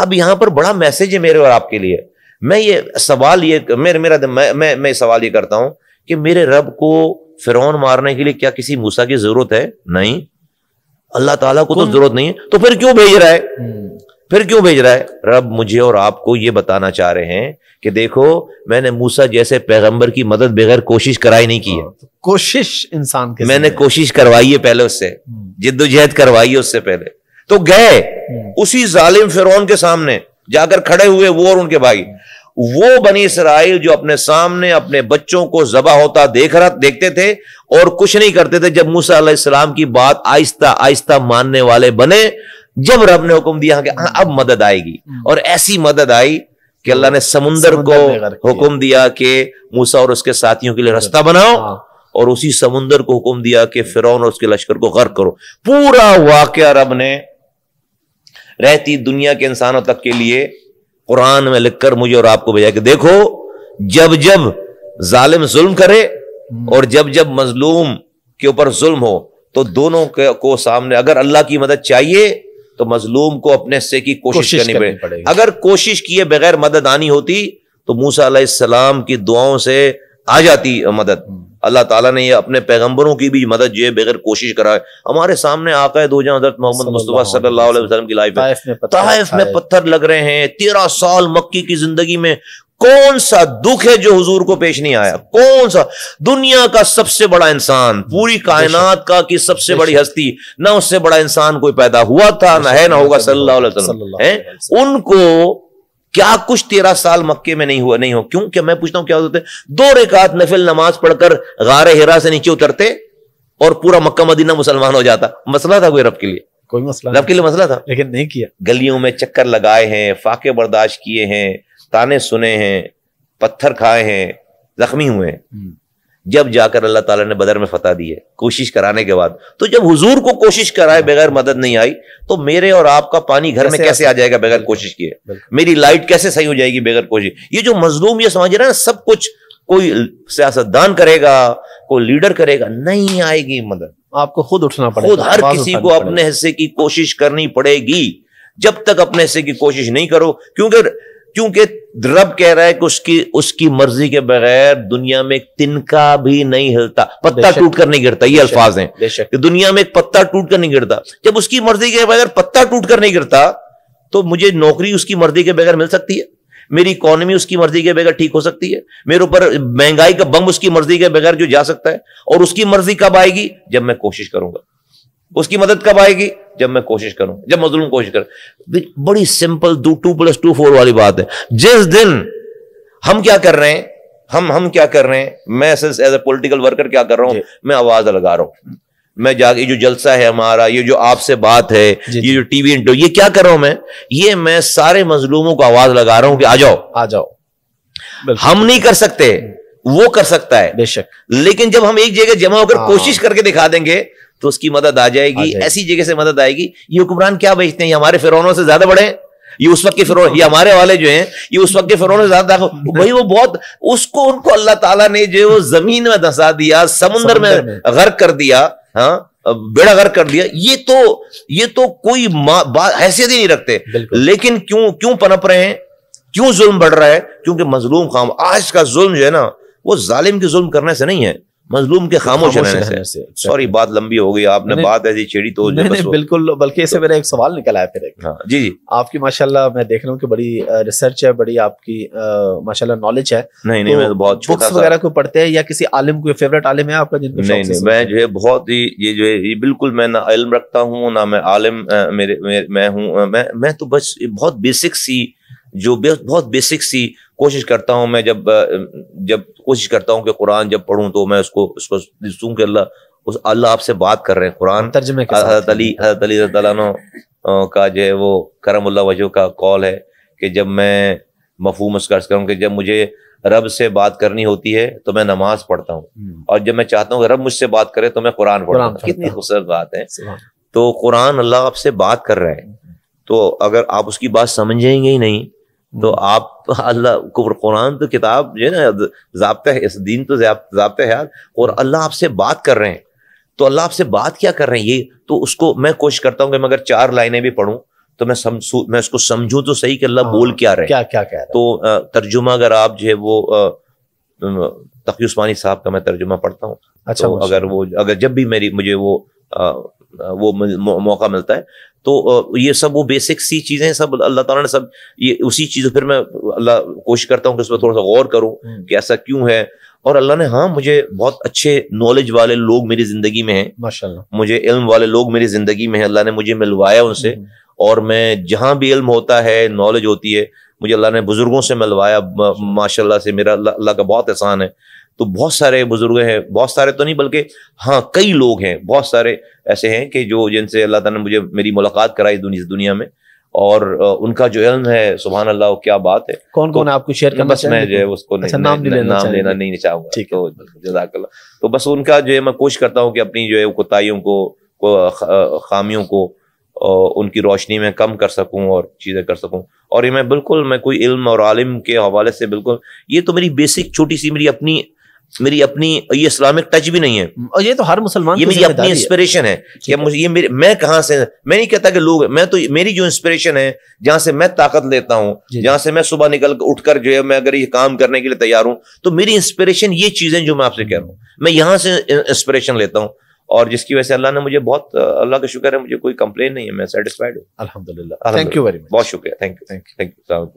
अब यहां पर बड़ा मैसेज है मेरे और आपके लिए मैं ये सवाल ये मेरे मेरा मैं मैं, सवाल ये करता हूं कि मेरे रब को फिरौन मारने के लिए क्या किसी मूसा की जरूरत है नहीं अल्लाह ताला को तो जरूरत नहीं है तो फिर क्यों भेज रहा है हम्म। फिर क्यों भेज रहा है रब मुझे और आपको ये बताना चाह रहे हैं कि देखो मैंने मूसा जैसे पैगंबर की मदद बगैर कोशिश कराई नहीं की है हाँ, तो कोशिश इंसान की मैंने कोशिश करवाई है पहले उससे हम्म। जिद्दोजहद करवाई है उससे पहले तो गए हम्म। उसी जालिम फिर के सामने जाकर खड़े हुए वो और उनके भाई वो बनी इसराइल जो अपने सामने अपने बच्चों को जबा होता देख रहा देखते थे और कुछ नहीं करते थे जब मूसा अलैहिस्सलाम की बात आहिस्ता आहिस्ता मानने वाले बने जब रब ने हुक्म दिया कि हाँ, अब मदद आएगी हम्म। और ऐसी मदद आई कि अल्लाह ने समुंदर, समुंदर को हुक्म दिया कि मूसा और उसके साथियों के लिए रास्ता बनाओ हाँ। और उसी समुंदर को हुक्म दिया कि फिरौन और उसके लश्कर को गर्क करो पूरा वाक्य रब ने रहती दुनिया के इंसानों तक के लिए कुरान में लिखकर मुझे और आपको भेजा कि देखो जब जब जालिम जुल्म करे और जब जब मजलूम के ऊपर जुल्म हो तो दोनों को सामने अगर अल्लाह की मदद चाहिए तो मजलूम को अपने से की कोशिश, कोशिश करनी, करनी अगर कोशिश किए बगैर मदद आनी होती तो मूसा सलाम की दुआओं से आ जाती मदद अल्लाह ताला ने ये अपने पैगंबरों की भी मदद ये बगैर कोशिश करा है हमारे सामने आका है दो जहां हजरत मोहम्मद मुस्तफ़ा सल्लल्लाहु अलैहि वसल्लम की लाइफ में ताइफ में पत्थर लग रहे हैं तेरह साल मक्की की जिंदगी में कौन सा दुख है जो हुजूर को पेश नहीं आया कौन सा दुनिया का सबसे बड़ा इंसान पूरी कायनात का की सबसे बड़ी हस्ती ना उससे बड़ा इंसान कोई पैदा हुआ था ना है ना होगा सल्लल्लाहु अलैहि वसल्लम उनको क्या कुछ तेरह साल मक्के में नहीं हुआ नहीं हो क्यों क्या मैं पूछता हूं क्या होते दो रेखात नफिल नमाज पढ़कर गारे हेरा से नीचे उतरते और पूरा मक्का मदीना मुसलमान हो जाता मसला था कोई रब के लिए कोई मसला रब के लिए मसला था लेकिन नहीं किया गलियों में चक्कर लगाए हैं फाके बर्दाश्त किए हैं ताने सुने हैं पत्थर खाए हैं जख्मी हुए हैं हम्म। जब जाकर अल्लाह ताला ने बदर में फतह दी है कोशिश कराने के बाद तो जब हुजूर को कोशिश कराए बगैर मदद नहीं आई तो मेरे और आपका पानी घर में कैसे आ जाएगा बगैर कोशिश किए मेरी लाइट कैसे सही हो जाएगी बगैर कोशिश ये जो मजलूम ये समझ रहे हैं सब कुछ कोई सियासतदान करेगा कोई लीडर करेगा नहीं आएगी मदद आपको खुद उठना पड़ेगा खुद हर किसी को अपने हिस्से की कोशिश करनी पड़ेगी जब तक अपने हिस्से की कोशिश नहीं करो क्योंकि क्योंकि रब कह रहा है कि उसकी उसकी मर्जी के बगैर दुनिया में एक तिनका भी नहीं हिलता पत्ता टूट कर नहीं गिरता ये अल्फाज हैं कि दुनिया में एक पत्ता टूट कर नहीं गिरता जब उसकी मर्जी के बगैर पत्ता टूट कर नहीं गिरता तो मुझे नौकरी उसकी मर्जी के बगैर मिल सकती है मेरी इकोनॉमी उसकी मर्जी के बगैर ठीक हो सकती है मेरे ऊपर महंगाई का बम उसकी मर्जी के बगैर जो जा सकता है और उसकी मर्जी कब आएगी जब मैं कोशिश करूंगा उसकी मदद कब आएगी जब मैं कोशिश करूं जब मजलूम कोशिश कर बड़ी सिंपल दो टू प्लस टू फोर वाली बात है जिस दिन हम क्या कर रहे हैं हम हम क्या कर रहे हैं मैं एज ए पोलिटिकल वर्कर क्या कर रहा हूं मैं आवाज लगा रहा हूं मैं जाके जो जलसा है हमारा ये जो आपसे बात है ये जो टीवी इंटरव्यू ये क्या कर रहा हूं मैं ये मैं सारे मजलूमों को आवाज लगा रहा हूं कि आ जाओ आ जाओ हम नहीं कर सकते वो कर सकता है बेशक लेकिन जब हम एक जगह जमा होकर हाँ। कोशिश करके दिखा देंगे तो उसकी मदद आ जाएगी, आ जाएगी। ऐसी जगह से मदद आएगी ये हुक्मरान क्या बेचते हैं हमारे फिरौनों से ज्यादा बड़े ये उस वक्त के फिर ये हमारे वाले जो हैं ये उस वक्त के फिर ज्यादा भाई वो बहुत उसको उनको अल्लाह ताला ने जो वो जमीन में धंसा दिया समुन्द्र में गर्क कर दिया हाँ बेड़ा गर्क कर दिया ये तो ये तो कोई हैसियत ही नहीं रखते लेकिन क्यों क्यों पनप रहे हैं क्यों जुल्म बढ़ रहा है क्योंकि मजलूम खाम आज का जुल्म जो है ना वो जालिम के जुल्म करने से नहीं है मजलूम के खामोश रहने से, से। सॉरी बात लंबी हो गई आपने बात ऐसी छेड़ी तो नहीं, नहीं, बिल्कुल बल्कि इससे तो- मेरा एक सवाल निकल आया फिर एक हाँ, जी जी आपकी माशाल्लाह मैं देख रहा हूँ कि बड़ी रिसर्च है बड़ी आपकी माशाल्लाह नॉलेज है नहीं नहीं तो मैं तो बहुत बुक्स वगैरह को पढ़ते हैं या किसी आलिम को फेवरेट आलिम है आपका जिनको नहीं नहीं मैं जो है बहुत ही ये जो है बिल्कुल मैं ना इल्म रखता हूँ ना मैं आलिम मेरे मैं हूँ मैं मैं तो बस बहुत बेसिक सी जो बहुत बेसिक सी कोशिश करता हूँ मैं जब जब कोशिश करता हूँ कि कुरान जब पढ़ूँ तो मैं उसको उसको दिसूँ कि अल्लाह उस अल्लाह आपसे बात कर रहे हैं कुरान तर्जमे हजरत अली हजरत अली का जो है वो करम वजह का कॉल है कि जब मैं मफहूम उसका करूँ कि जब मुझे रब से बात करनी होती है तो मैं नमाज पढ़ता हूँ हम्म। और जब मैं चाहता हूँ रब मुझसे बात करे तो मैं कुरान पढ़ता हूँ कितनी खूबसूरत बात है तो कुरान अल्लाह आपसे बात कर रहा है तो अगर आप उसकी बात समझेंगे ही नहीं तो हम्म। आप अल्लाह कुरान तो किताब जो है ना जबता है इस दीन तो जबते है यार और हम्म। अल्लाह आपसे बात कर रहे हैं तो अल्लाह आपसे बात क्या कर रहे हैं ये तो उसको मैं कोशिश करता हूँ कि मैं अगर चार लाइनें भी पढ़ूँ तो मैं समझू मैं उसको समझूँ तो सही कि अल्लाह हाँ, बोल क्या रहे क्या क्या कह रहे तो तर्जुमा अगर आप जो है वो तकी उस्मानी साहब का मैं तर्जुमा पढ़ता हूँ अच्छा तो अगर वो अगर जब भी मेरी मुझे वो वो मौका मिलता है तो ये सब वो बेसिक सी चीज़ें सब अल्लाह ताला ने सब ये उसी चीज़ फिर मैं अल्लाह कोशिश करता हूँ कि उस पर थोड़ा सा गौर करूँ हम्म। कि ऐसा क्यों है और अल्लाह ने हाँ मुझे बहुत अच्छे नॉलेज वाले लोग मेरी ज़िंदगी में हैं माशाल्लाह मुझे इल्म वाले लोग मेरी ज़िंदगी में हैं अल्लाह ने मुझे मिलवाया उनसे हम्म। और मैं जहाँ भी इल्म होता है नॉलेज होती है मुझे अल्लाह ने बुज़ुर्गों से मिलवाया माशाल्लाह से मेरा अल्लाह का बहुत एहसान है तो बहुत सारे बुजुर्ग हैं बहुत सारे तो नहीं बल्कि हाँ कई लोग हैं बहुत सारे ऐसे हैं कि जो जिनसे अल्लाह ताला ने मुझे मेरी मुलाकात कराई दुनिया दुनिया में और उनका जो इल्म है सुबहान अल्लाह क्या बात है कौन कौन तो आपको शेयर करना बस मैं जो है उसको नहीं, अच्छा, नाम, नहीं, लेना नाम लेना नहीं चाहूंगा है तो जजाक तो बस उनका जो है मैं कोशिश करता हूँ कि अपनी जो है कोताहीियों को, को खामियों को उनकी रोशनी में कम कर सकूं और चीज़ें कर सकूं और ये मैं बिल्कुल मैं कोई इल्म और आलिम के हवाले से बिल्कुल ये तो मेरी बेसिक छोटी सी मेरी अपनी मेरी अपनी ये इस्लामिक टच भी नहीं है और ये तो हर मुसलमान ये मेरी अपनी इंस्पिरेशन है कि मुझे ये मेरे मैं कहाँ से मैं नहीं कहता कि लोग मैं तो मेरी जो इंस्पिरेशन है जहाँ से मैं ताकत लेता हूँ जहाँ से मैं सुबह निकल उठकर जो है मैं अगर ये काम करने के लिए तैयार हूँ तो मेरी इंस्पिरेशन ये चीजें जो मैं आपसे कह रहा हूँ मैं यहाँ से इंस्पिरेशन लेता हूँ और जिसकी वजह से अल्लाह ने मुझे बहुत अल्लाह का शुक्र है मुझे कोई कंप्लेन नहीं है मैं सेटिस्फाइड हूँ अलहमदुल्ला थैंक यू वेरी मच बहुत शुक्रिया thank you thank you thank you